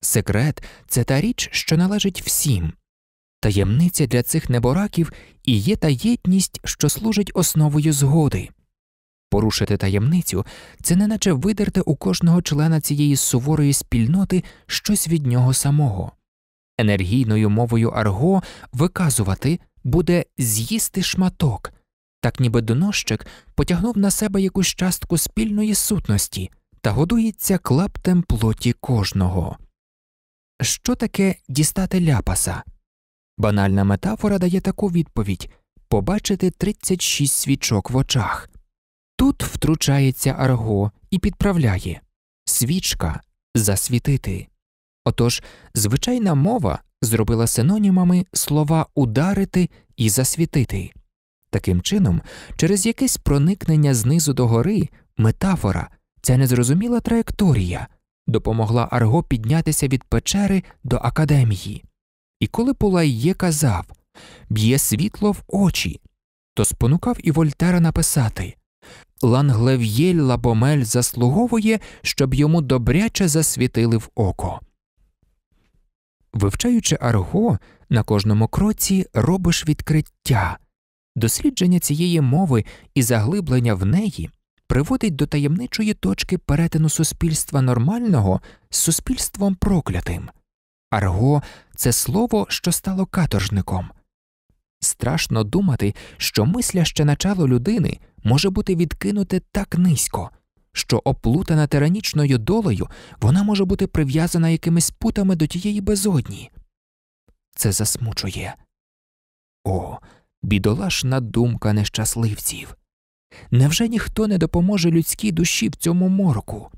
Секрет це та річ, що належить всім. Таємниця для цих небораків і є та єдність, що служить основою згоди. Порушити таємницю це неначе видерти у кожного члена цієї суворої спільноти щось від нього самого. Енергійною мовою арго виказувати буде з'їсти шматок, так ніби доносчик потягнув на себе якусь частку спільної сутності та годується клаптем плоті кожного. Що таке дістати ляпаса? Банальна метафора дає таку відповідь побачити 36 свічок в очах. Тут втручається арго і підправляє свічка засвітити. Отож, звичайна мова зробила синонімами слова ударити і засвітити. Таким чином, через якесь проникнення знизу до гори, метафора, ця незрозуміла траєкторія допомогла Арго піднятися від печери до академії. І коли Полайє казав б'є світло в очі, то спонукав і Вольтера написати Ланглев'єль Лабомель заслуговує, щоб йому добряче засвітили в око. Вивчаючи Арго, на кожному кроці робиш відкриття. Дослідження цієї мови і заглиблення в неї приводить до таємничої точки перетину суспільства нормального з суспільством проклятим. Арго це слово, що стало каторжником. Страшно думати, що мисляще начало людини може бути відкинуте так низько, що оплутана тиранічною долею вона може бути прив'язана якимись путами до тієї безодні. Це засмучує. О, бідолашна думка нещасливців. Невже ніхто не допоможе людській душі в цьому морку?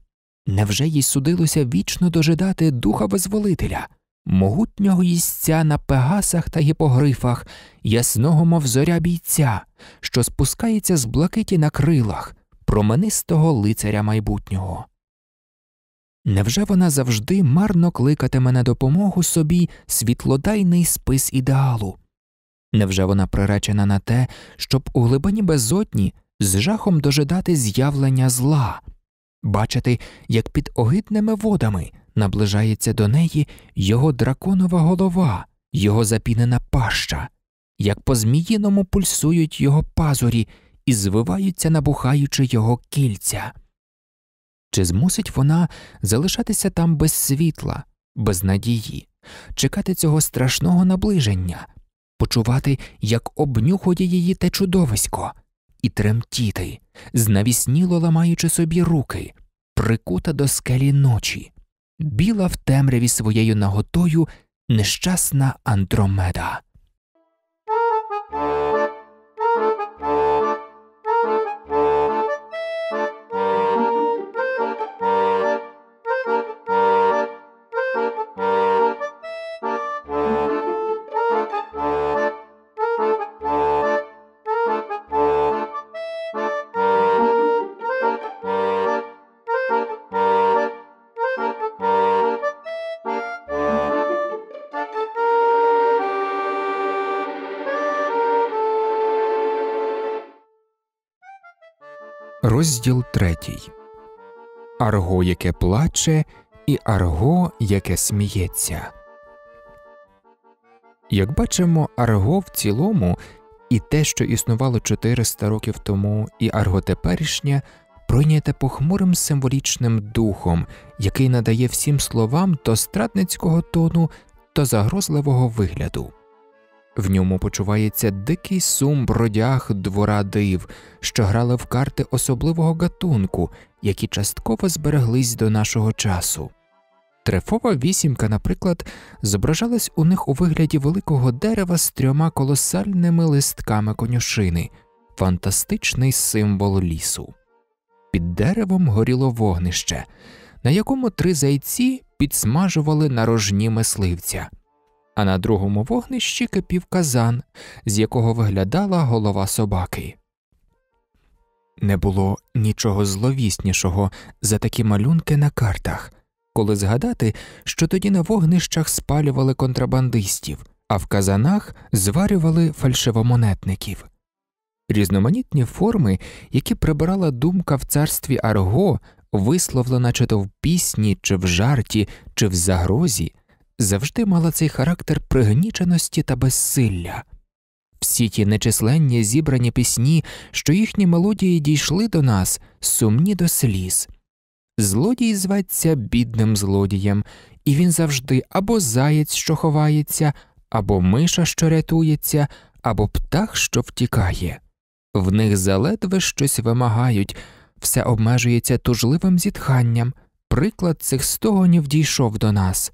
Невже їй судилося вічно дожидати духа визволителя, могутнього їстця на пегасах та гіпогрифах, ясного, мов зоря бійця, що спускається з блакиті на крилах, променистого лицаря майбутнього? Невже вона завжди марно кликатиме на допомогу собі світлодайний спис ідеалу, Невже вона приречена на те, щоб у глибині безотні з жахом дожидати з'явлення зла, бачити, як під огидними водами наближається до неї його драконова голова, його запінена паща, як по зміїному пульсують його пазурі і звиваються, набухаючи його кільця? Чи змусить вона залишатися там без світла, без надії, чекати цього страшного наближення? почувати, як обнюхує її те чудовисько, і тремтіти, знавісніло ламаючи собі руки, прикута до скелі ночі, біла в темряві своєю наготою нещасна Андромеда. Розділ третій Арго, яке плаче, і Арго, яке сміється. Як бачимо, Арго в цілому і те, що існувало 400 років тому, і Арго теперішнє пройняте похмурим символічним духом, який надає всім словам то страдницького тону, то загрозливого вигляду. В ньому почувається дикий сум бродяг двора див, що грали в карти особливого гатунку, які частково збереглись до нашого часу. Трефова вісімка, наприклад, зображалась у них у вигляді великого дерева з трьома колосальними листками конюшини, фантастичний символ лісу. Під деревом горіло вогнище, на якому три зайці підсмажували нарожні мисливця а на другому вогнищі кипів казан, з якого виглядала голова собаки. Не було нічого зловіснішого за такі малюнки на картах, коли згадати, що тоді на вогнищах спалювали контрабандистів, а в казанах зварювали фальшивомонетників. Різноманітні форми, які прибирала думка в царстві Арго, висловлена чи то в пісні, чи в жарті, чи в загрозі, завжди мала цей характер пригніченості та безсилля. Всі ті нечисленні зібрані пісні, що їхні мелодії дійшли до нас, сумні до сліз. Злодій зветься бідним злодієм, і він завжди або заєць, що ховається, або миша, що рятується, або птах, що втікає. В них заледве щось вимагають, все обмежується тужливим зітханням. Приклад цих стогонів дійшов до нас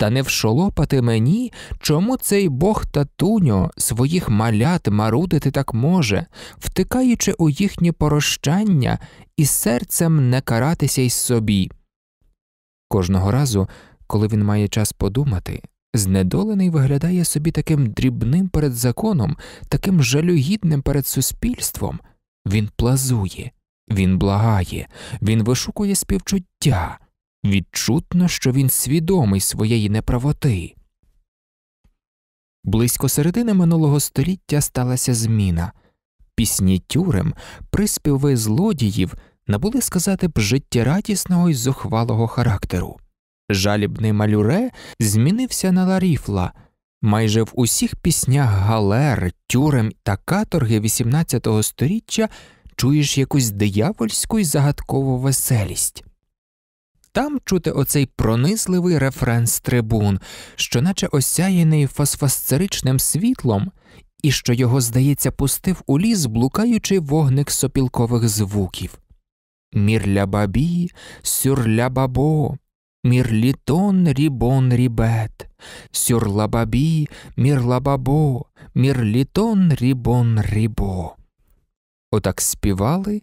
та не вшолопати мені, чому цей бог татуньо своїх малят марудити так може, втикаючи у їхнє порощання і серцем не каратися й собі. Кожного разу, коли він має час подумати, знедолений виглядає собі таким дрібним перед законом, таким жалюгідним перед суспільством, він плазує, він благає, він вишукує співчуття. Відчутно, що він свідомий своєї неправоти. Близько середини минулого століття сталася зміна. Пісні тюрем, приспіви злодіїв набули сказати б життєрадісного і зухвалого характеру. Жалібний малюре змінився на ларіфла. Майже в усіх піснях галер, тюрем та каторги XVIII століття чуєш якусь диявольську і загадкову веселість. Там чути оцей пронизливий рефрен з трибун, що наче осяяний фосфосцеричним світлом, і що його, здається, пустив у ліс, блукаючий вогник сопілкових звуків. Мірля-бабі, сюрля-бабо, мірлітон рібон рібет, сюрла-бабі, мірла-бабо, мірлітон рібон рібо. Отак співали,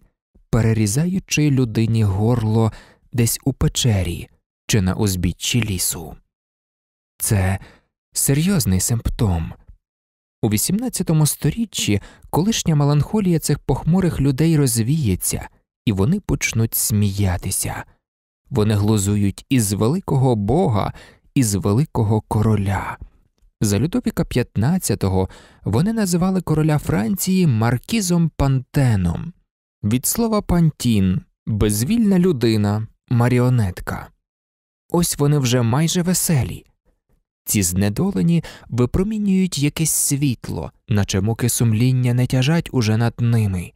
перерізаючи людині горло десь у печері чи на узбіччі лісу. Це серйозний симптом. У XVIII сторіччі колишня меланхолія цих похмурих людей розвіється, і вони почнуть сміятися, вони глузують із великого бога, із великого короля. За Людовіка XV вони називали короля Франції маркізом Пантеном від слова пантін безвільна людина, маріонетка. Ось вони вже майже веселі. Ці знедолені випромінюють якесь світло, наче муки сумління не тяжать уже над ними.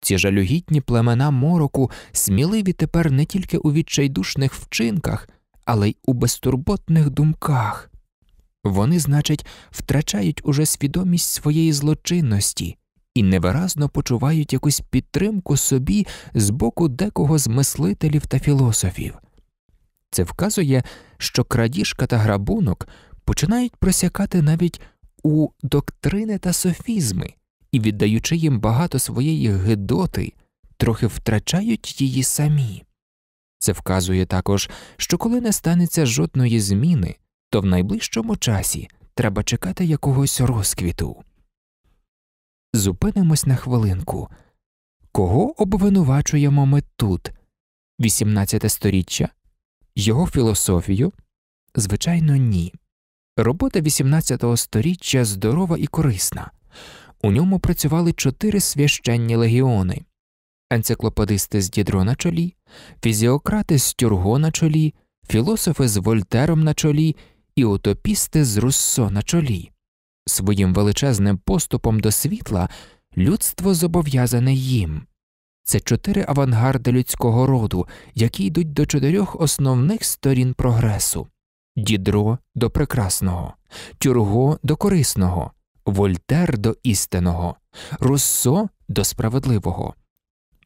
Ці жалюгітні племена мороку сміливі тепер не тільки у відчайдушних вчинках, але й у безтурботних думках. Вони, значить, втрачають уже свідомість своєї злочинності, і невиразно почувають якусь підтримку собі з боку декого з мислителів та філософів. Це вказує, що крадіжка та грабунок починають просякати навіть у доктрини та софізми і, віддаючи їм багато своєї гидоти, трохи втрачають її самі. Це вказує також, що коли не станеться жодної зміни, то в найближчому часі треба чекати якогось розквіту зупинимось на хвилинку. Кого обвинувачуємо ми тут? 18 сторіччя? Його філософію? Звичайно, ні. Робота 18 сторіччя здорова і корисна. У ньому працювали чотири священні легіони енциклопедисти з Дідро на чолі, фізіократи з Тюрго на чолі, філософи з Вольтером на чолі і утопісти з Руссо на чолі. Своїм величезним поступом до світла людство зобов'язане їм. Це чотири авангарди людського роду, які йдуть до чотирьох основних сторін прогресу дідро до прекрасного, тюрго до корисного, Вольтер до істинного, Руссо до справедливого.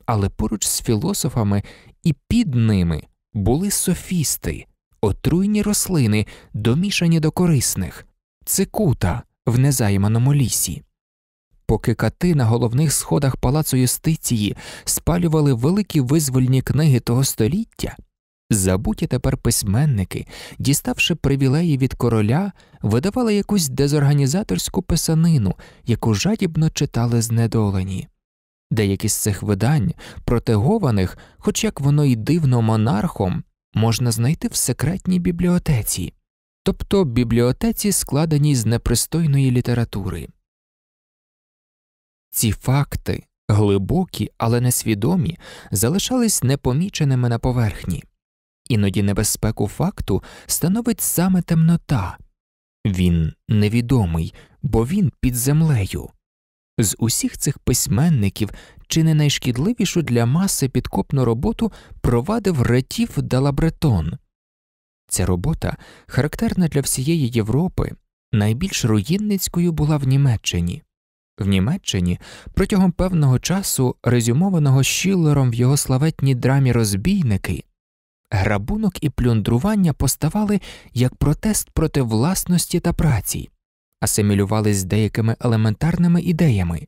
Але поруч з філософами і під ними були софісти, отруйні рослини, домішані до корисних, цикута в незайманому лісі. Поки кати на головних сходах палацу юстиції спалювали великі визвольні книги того століття, забуті тепер письменники, діставши привілеї від короля, видавали якусь дезорганізаторську писанину, яку жадібно читали знедолені. Деякі з цих видань, протегованих, хоч як воно й дивно монархом, можна знайти в секретній бібліотеці тобто бібліотеці, складеній з непристойної літератури. Ці факти, глибокі, але несвідомі, залишались непоміченими на поверхні. Іноді небезпеку факту становить саме темнота він невідомий, бо він під землею. З усіх цих письменників чи не найшкідливішу для маси підкопну роботу провадив Ретів Далабретон. Ця робота, характерна для всієї Європи, найбільш руїнницькою була в Німеччині. В Німеччині протягом певного часу, резюмованого Шіллером в його славетній драмі розбійники, грабунок і плюндрування поставали як протест проти власності та праці, асимілювались з деякими елементарними ідеями,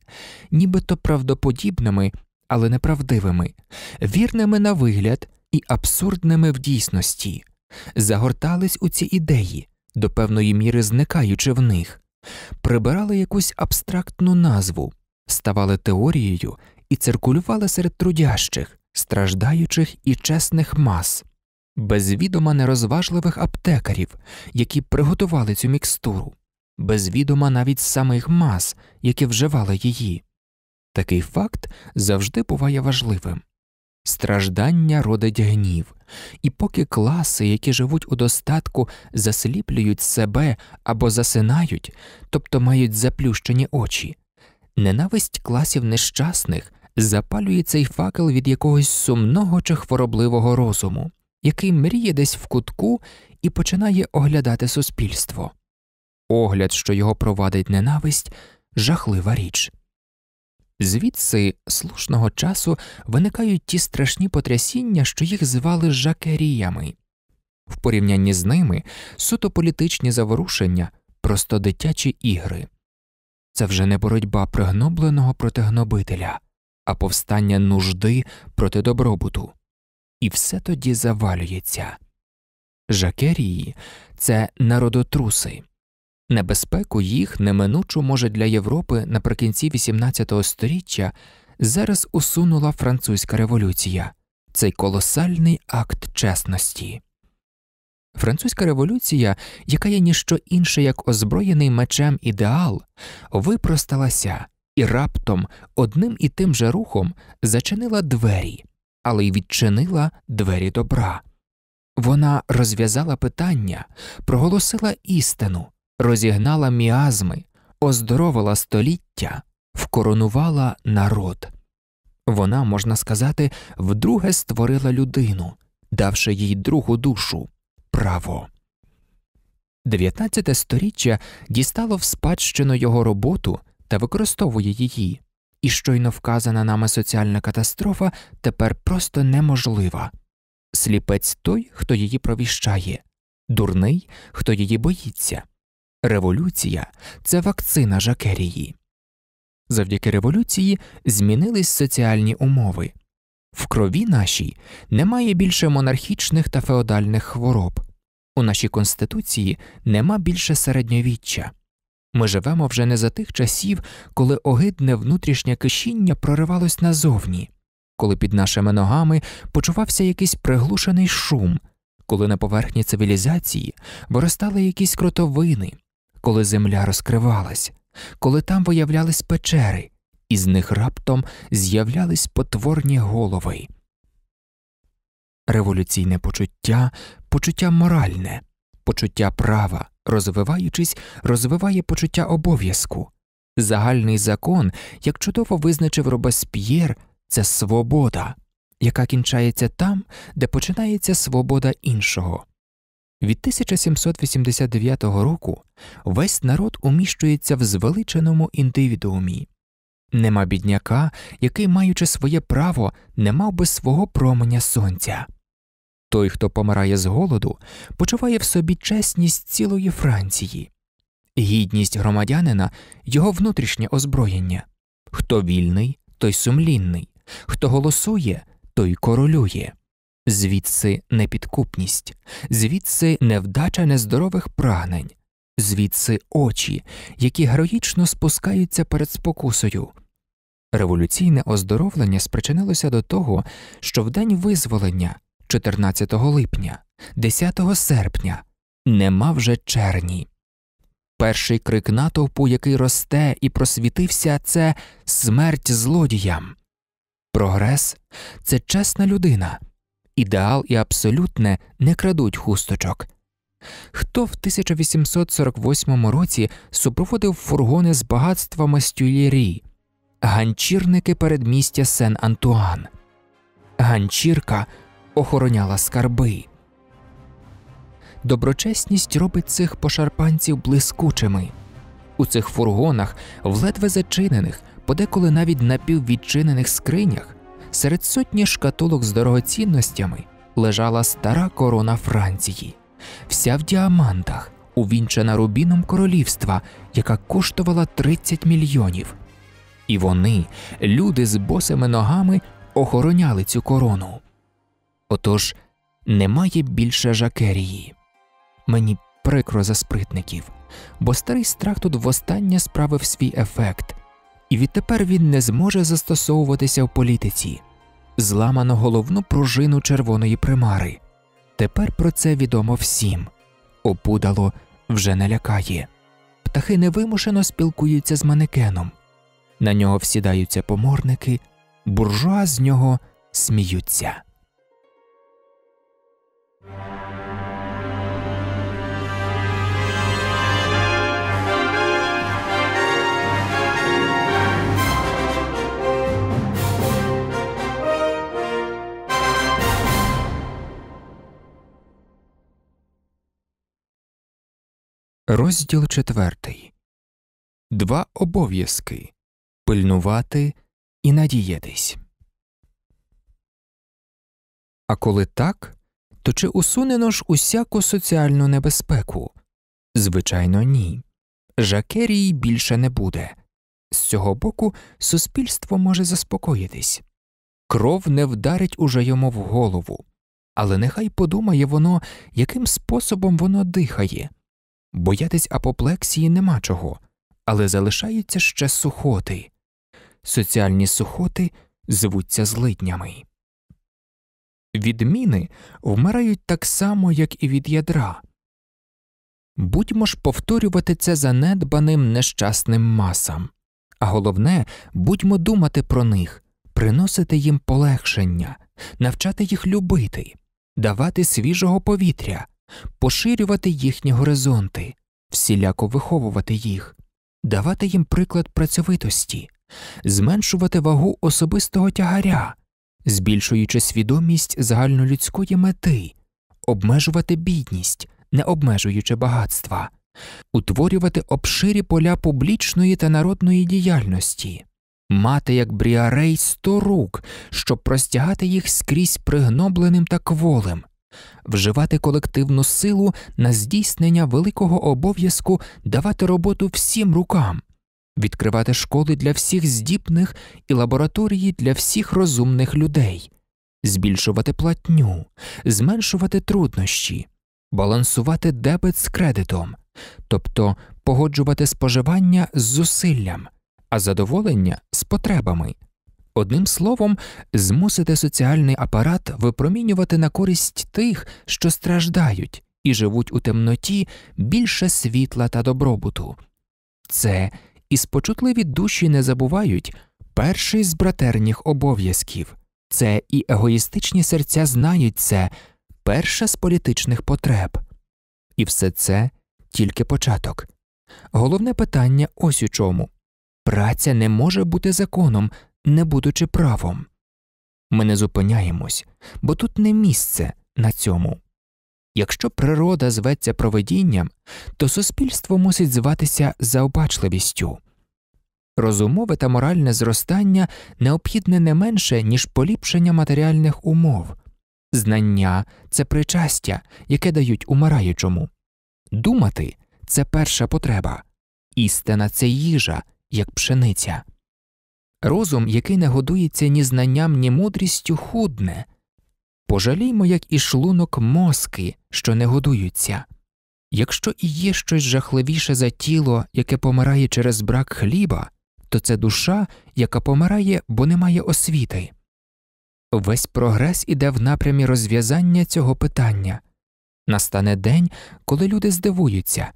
нібито правдоподібними, але неправдивими, вірними на вигляд і абсурдними в дійсності загортались у ці ідеї, до певної міри зникаючи в них, прибирали якусь абстрактну назву, ставали теорією і циркулювали серед трудящих, страждаючих і чесних мас, без відома нерозважливих аптекарів, які приготували цю мікстуру, без відома навіть самих мас, які вживали її. Такий факт завжди буває важливим. Страждання родить гнів, і поки класи, які живуть у достатку, засліплюють себе або засинають, тобто мають заплющені очі, ненависть класів нещасних запалює цей факел від якогось сумного чи хворобливого розуму, який мріє десь в кутку і починає оглядати суспільство. Огляд, що його провадить ненависть, жахлива річ. Звідси слушного часу виникають ті страшні потрясіння, що їх звали жакеріями. В порівнянні з ними суто політичні заворушення, просто дитячі ігри. Це вже не боротьба пригнобленого проти гнобителя, а повстання нужди проти добробуту. І все тоді завалюється. Жакерії це народотруси. Небезпеку їх неминучу, може, для Європи наприкінці XVIII століття зараз усунула французька революція, цей колосальний акт чесності. Французька революція, яка є ніщо інше як озброєний мечем ідеал, випросталася і раптом одним і тим же рухом зачинила двері, але й відчинила двері добра. Вона розв'язала питання, проголосила істину розігнала міазми, оздоровила століття, вкоронувала народ. Вона, можна сказати, вдруге створила людину, давши їй другу душу право. 19 сторіччя дістало в спадщину його роботу та використовує її, і щойно вказана нами соціальна катастрофа тепер просто неможлива сліпець той, хто її провіщає, дурний, хто її боїться. Революція це вакцина Жакерії. Завдяки революції змінились соціальні умови. В крові нашій немає більше монархічних та феодальних хвороб, у нашій конституції нема більше середньовіччя. Ми живемо вже не за тих часів, коли огидне внутрішнє кишіння проривалось назовні, коли під нашими ногами почувався якийсь приглушений шум, коли на поверхні цивілізації виростали якісь кротовини коли земля розкривалась, коли там виявлялись печери, і з них раптом з'являлись потворні голови. Революційне почуття, почуття моральне, почуття права, розвиваючись, розвиває почуття обов'язку. Загальний закон, як чудово визначив Робесп'єр, це свобода, яка кінчається там, де починається свобода іншого. Від 1789 року весь народ уміщується в звеличеному індивідуумі. Нема бідняка, який, маючи своє право, не мав би свого променя сонця. Той, хто помирає з голоду, почуває в собі чесність цілої Франції, гідність громадянина, його внутрішнє озброєння. Хто вільний, той сумлінний, хто голосує, той королює звідси непідкупність, звідси невдача нездорових прагнень, звідси очі, які героїчно спускаються перед спокусою. Революційне оздоровлення спричинилося до того, що в день визволення, 14 липня, 10 серпня, нема вже черні. Перший крик натовпу, який росте і просвітився, це смерть злодіям. Прогрес це чесна людина, ідеал і абсолютне не крадуть хусточок. Хто в 1848 році супроводив фургони з багатства Мастюєрі, ганчірники передмістя Сен Антуан, ганчірка охороняла скарби. Доброчесність робить цих пошарпанців блискучими. У цих фургонах, в ледве зачинених, подеколи навіть напіввідчинених скринях, Серед сотні шкатулок з дорогоцінностями лежала стара корона Франції, вся в діамантах, увінчена рубіном королівства, яка коштувала 30 мільйонів. І вони, люди з босими ногами, охороняли цю корону. Отож, немає більше жакерії. Мені прикро за спритників, бо старий страх тут востаннє справив свій ефект і відтепер він не зможе застосовуватися в політиці, зламано головну пружину червоної примари. Тепер про це відомо всім. Опудало вже не лякає. Птахи невимушено спілкуються з манекеном. На нього всідаються поморники, буржуа з нього сміються. Розділ четвертий Два обов'язки пильнувати і надіятись. А коли так, то чи усунено ж усяку соціальну небезпеку? Звичайно, ні. Жакерії більше не буде. З цього боку суспільство може заспокоїтись. Кров не вдарить уже йому в голову. Але нехай подумає воно, яким способом воно дихає. Боятись апоплексії нема чого, але залишаються ще сухоти. Соціальні сухоти звуться злиднями. Відміни вмирають так само, як і від ядра. Будьмо ж повторювати це занедбаним нещасним масам, а головне, будьмо думати про них, приносити їм полегшення, навчати їх любити, давати свіжого повітря, поширювати їхні горизонти, всіляко виховувати їх, давати їм приклад працьовитості, зменшувати вагу особистого тягаря, збільшуючи свідомість загальнолюдської мети, обмежувати бідність, не обмежуючи багатства, утворювати обширі поля публічної та народної діяльності. Мати, як бріарей, сто рук, щоб простягати їх скрізь пригнобленим та кволим, вживати колективну силу на здійснення великого обов'язку давати роботу всім рукам, відкривати школи для всіх здібних і лабораторії для всіх розумних людей, збільшувати платню, зменшувати труднощі, балансувати дебет з кредитом, тобто погоджувати споживання з зусиллям, а задоволення з потребами. Одним словом, змусити соціальний апарат випромінювати на користь тих, що страждають і живуть у темноті більше світла та добробуту. Це і спочутливі душі не забувають перший з братерніх обов'язків, це і егоїстичні серця знають це, перша з політичних потреб. І все це тільки початок. Головне питання ось у чому праця не може бути законом, не будучи правом. Ми не зупиняємось, бо тут не місце на цьому. Якщо природа зветься проведінням, то суспільство мусить зватися заобачливістю. Розумове та моральне зростання необхідне не менше, ніж поліпшення матеріальних умов, знання це причастя, яке дають умираючому, думати це перша потреба, істина це їжа, як пшениця. Розум, який не годується ні знанням, ні мудрістю, худне. Пожаліймо, як і шлунок мозки, що не годуються. Якщо і є щось жахливіше за тіло, яке помирає через брак хліба, то це душа, яка помирає, бо не має освіти. Весь прогрес іде в напрямі розв'язання цього питання. Настане день, коли люди здивуються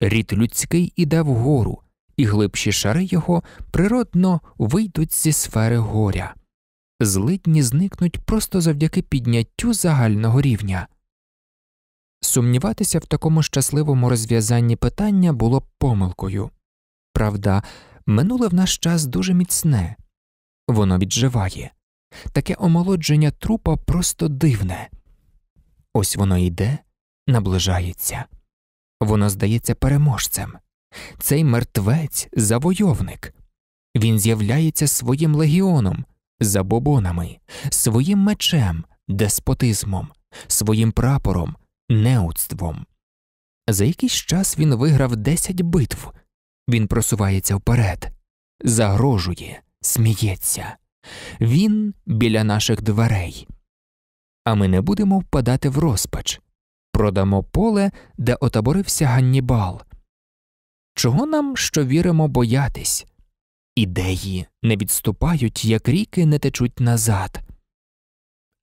рід людський іде вгору, і глибші шари його природно вийдуть зі сфери горя, злидні зникнуть просто завдяки підняттю загального рівня. Сумніватися в такому щасливому розв'язанні питання було б помилкою. Правда, минуле в наш час дуже міцне, воно відживає, таке омолодження трупа просто дивне. Ось воно йде, наближається, воно здається переможцем. Цей мертвець завойовник. Він з'являється своїм легіоном, забобонами, своїм мечем, деспотизмом, своїм прапором, неудством. За якийсь час він виграв десять битв, він просувається вперед, загрожує, сміється. Він біля наших дверей. А ми не будемо впадати в розпач продамо поле, де отаборився Ганнібал чого нам що віримо боятись? Ідеї не відступають, як ріки не течуть назад.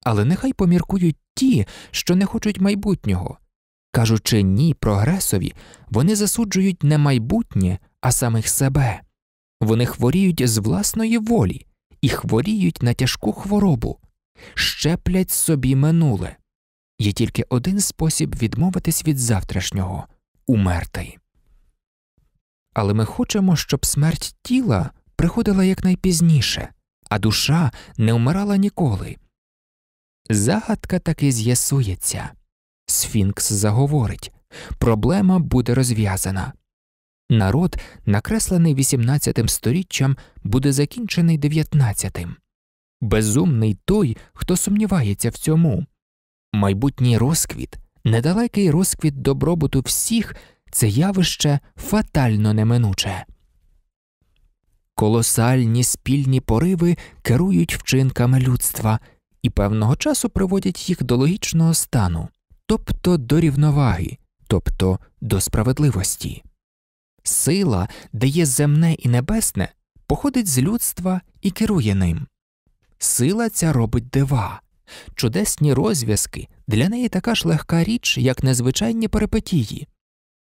Але нехай поміркують ті, що не хочуть майбутнього. Кажучи ні прогресові, вони засуджують не майбутнє, а самих себе, вони хворіють з власної волі і хворіють на тяжку хворобу, щеплять собі минуле. Є тільки один спосіб відмовитись від завтрашнього умертий але ми хочемо, щоб смерть тіла приходила якнайпізніше, а душа не вмирала ніколи. Загадка таки з'ясується. Сфінкс заговорить, проблема буде розв'язана. Народ, накреслений 18 століттям, буде закінчений 19-тим. Безумний той, хто сумнівається в цьому. Майбутній розквіт, недалекий розквіт добробуту всіх, це явище фатально неминуче. Колосальні спільні пориви керують вчинками людства і певного часу приводять їх до логічного стану, тобто до рівноваги, тобто до справедливості. Сила, де є земне і небесне, походить з людства і керує ним. Сила ця робить дива, чудесні розв'язки для неї така ж легка річ, як незвичайні перипетії,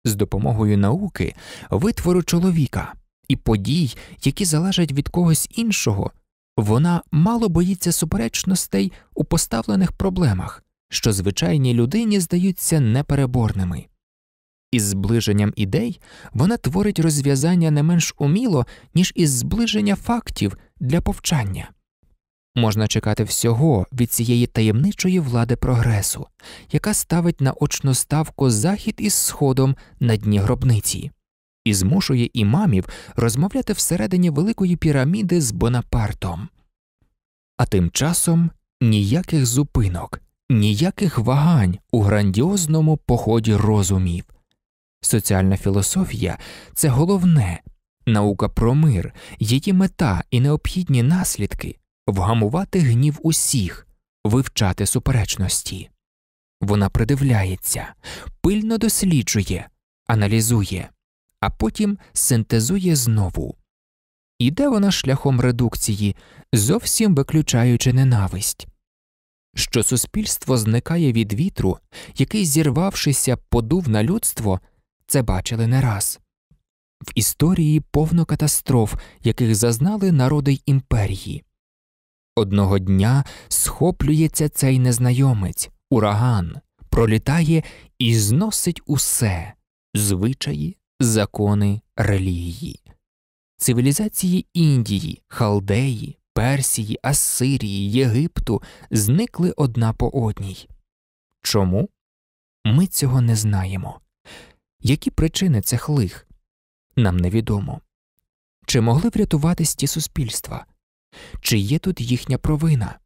з допомогою науки витвору чоловіка і подій, які залежать від когось іншого, вона мало боїться суперечностей у поставлених проблемах, що звичайній людині здаються непереборними. Із зближенням ідей вона творить розв'язання не менш уміло, ніж із зближення фактів для повчання. Можна чекати всього від цієї таємничої влади прогресу, яка ставить на очну ставку захід із сходом на дні гробниці, і змушує імамів розмовляти всередині великої піраміди з Бонапартом. А тим часом ніяких зупинок, ніяких вагань у грандіозному поході розумів. Соціальна філософія це головне наука про мир, її мета і необхідні наслідки вгамувати гнів усіх, вивчати суперечності. Вона придивляється, пильно досліджує, аналізує, а потім синтезує знову. Іде вона шляхом редукції, зовсім виключаючи ненависть. Що суспільство зникає від вітру, який, зірвавшися, подув на людство, це бачили не раз. В історії повно катастроф, яких зазнали народи імперії. Одного дня схоплюється цей незнайомець, ураган, пролітає і зносить усе звичаї, закони, релігії. Цивілізації Індії, Халдеї, Персії, Ассирії, Єгипту зникли одна по одній. Чому? Ми цього не знаємо. Які причини цих лих? Нам невідомо. Чи могли врятуватись ті суспільства? Чи є тут їхня провина?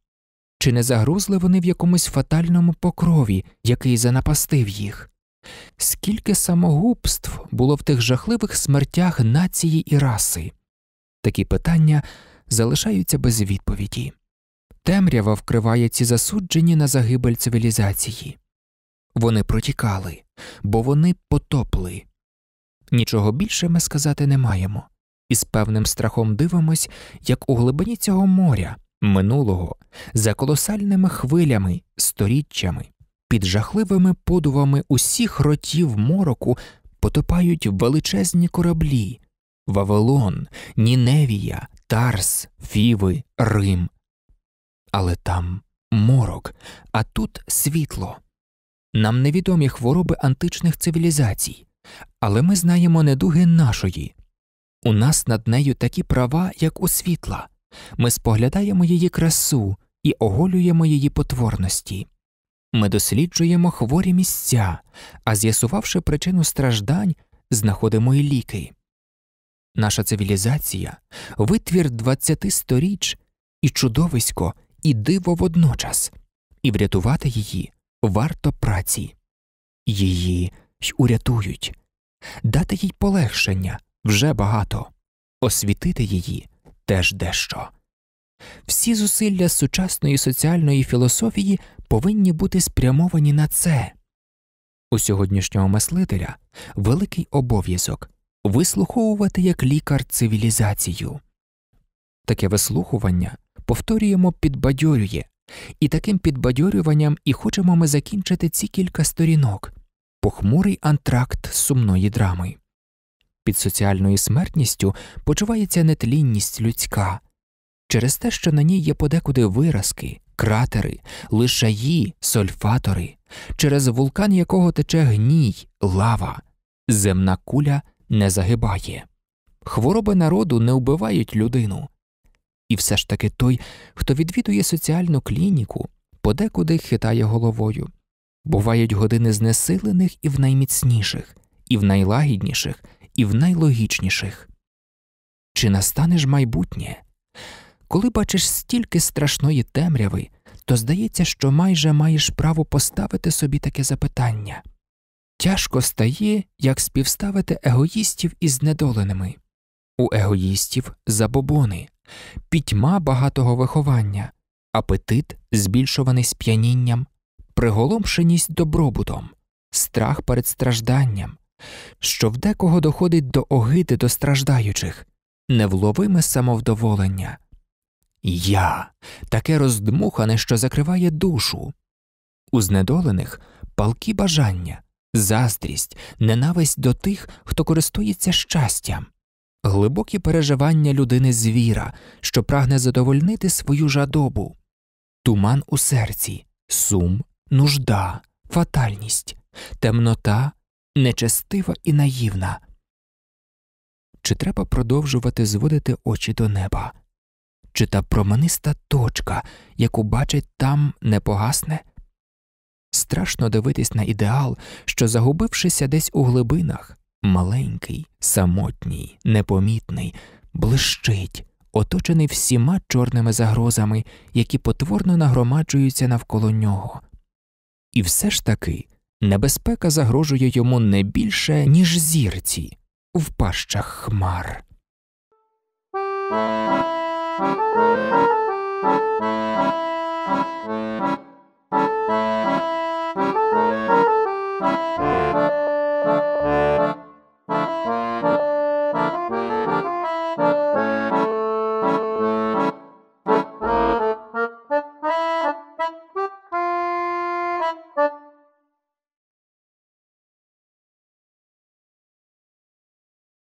Чи не загрузли вони в якомусь фатальному покрові, який занапастив їх? Скільки самогубств було в тих жахливих смертях нації і раси? Такі питання залишаються без відповіді. Темрява вкриває ці засуджені на загибель цивілізації. Вони протікали, бо вони потопли. Нічого більше ми сказати не маємо. Із певним страхом дивимось, як у глибині цього моря, минулого, за колосальними хвилями, сторіччями, під жахливими подувами усіх ротів мороку потопають величезні кораблі Вавилон, Ніневія, Тарс, Фіви, Рим. Але там морок, а тут світло. Нам невідомі хвороби античних цивілізацій, але ми знаємо недуги нашої у нас над нею такі права, як у світла. Ми споглядаємо її красу і оголюємо її потворності. Ми досліджуємо хворі місця, а з'ясувавши причину страждань, знаходимо і ліки. Наша цивілізація витвір 20 сторіч і чудовисько, і диво водночас, і врятувати її варто праці. Її й урятують, дати їй полегшення вже багато, освітити її теж дещо. Всі зусилля сучасної соціальної філософії повинні бути спрямовані на це. У сьогоднішнього мислителя великий обов'язок вислуховувати як лікар цивілізацію. Таке вислухування повторюємо підбадьорює, і таким підбадьорюванням і хочемо ми закінчити ці кілька сторінок похмурий антракт сумної драми під соціальною смертністю почувається нетлінність людська через те, що на ній є подекуди виразки, кратери, лишаї, сольфатори, через вулкан якого тече гній, лава, земна куля не загибає. Хвороби народу не вбивають людину. І все ж таки той, хто відвідує соціальну клініку, подекуди хитає головою. Бувають години знесилених і в найміцніших, і в найлагідніших, і в найлогічніших. Чи настане ж майбутнє? Коли бачиш стільки страшної темряви, то здається, що майже маєш право поставити собі таке запитання тяжко стає, як співставити егоїстів із знедоленими. У егоїстів забобони, пітьма багатого виховання, апетит, збільшуваний сп'янінням, приголомшеність добробутом, страх перед стражданням, що в декого доходить до огиди до страждаючих, невловиме самовдоволення. Я таке роздмухане, що закриває душу. У знедолених палки бажання, заздрість, ненависть до тих, хто користується щастям, глибокі переживання людини звіра, що прагне задовольнити свою жадобу, туман у серці, сум, нужда, фатальність, темнота нечестива і наївна. Чи треба продовжувати зводити очі до неба? Чи та промениста точка, яку бачить там, не погасне? Страшно дивитись на ідеал, що, загубившися десь у глибинах, маленький, самотній, непомітний, блищить, оточений всіма чорними загрозами, які потворно нагромаджуються навколо нього. І все ж таки Небезпека загрожує йому не більше, ніж зірці в пащах хмар. Thank you.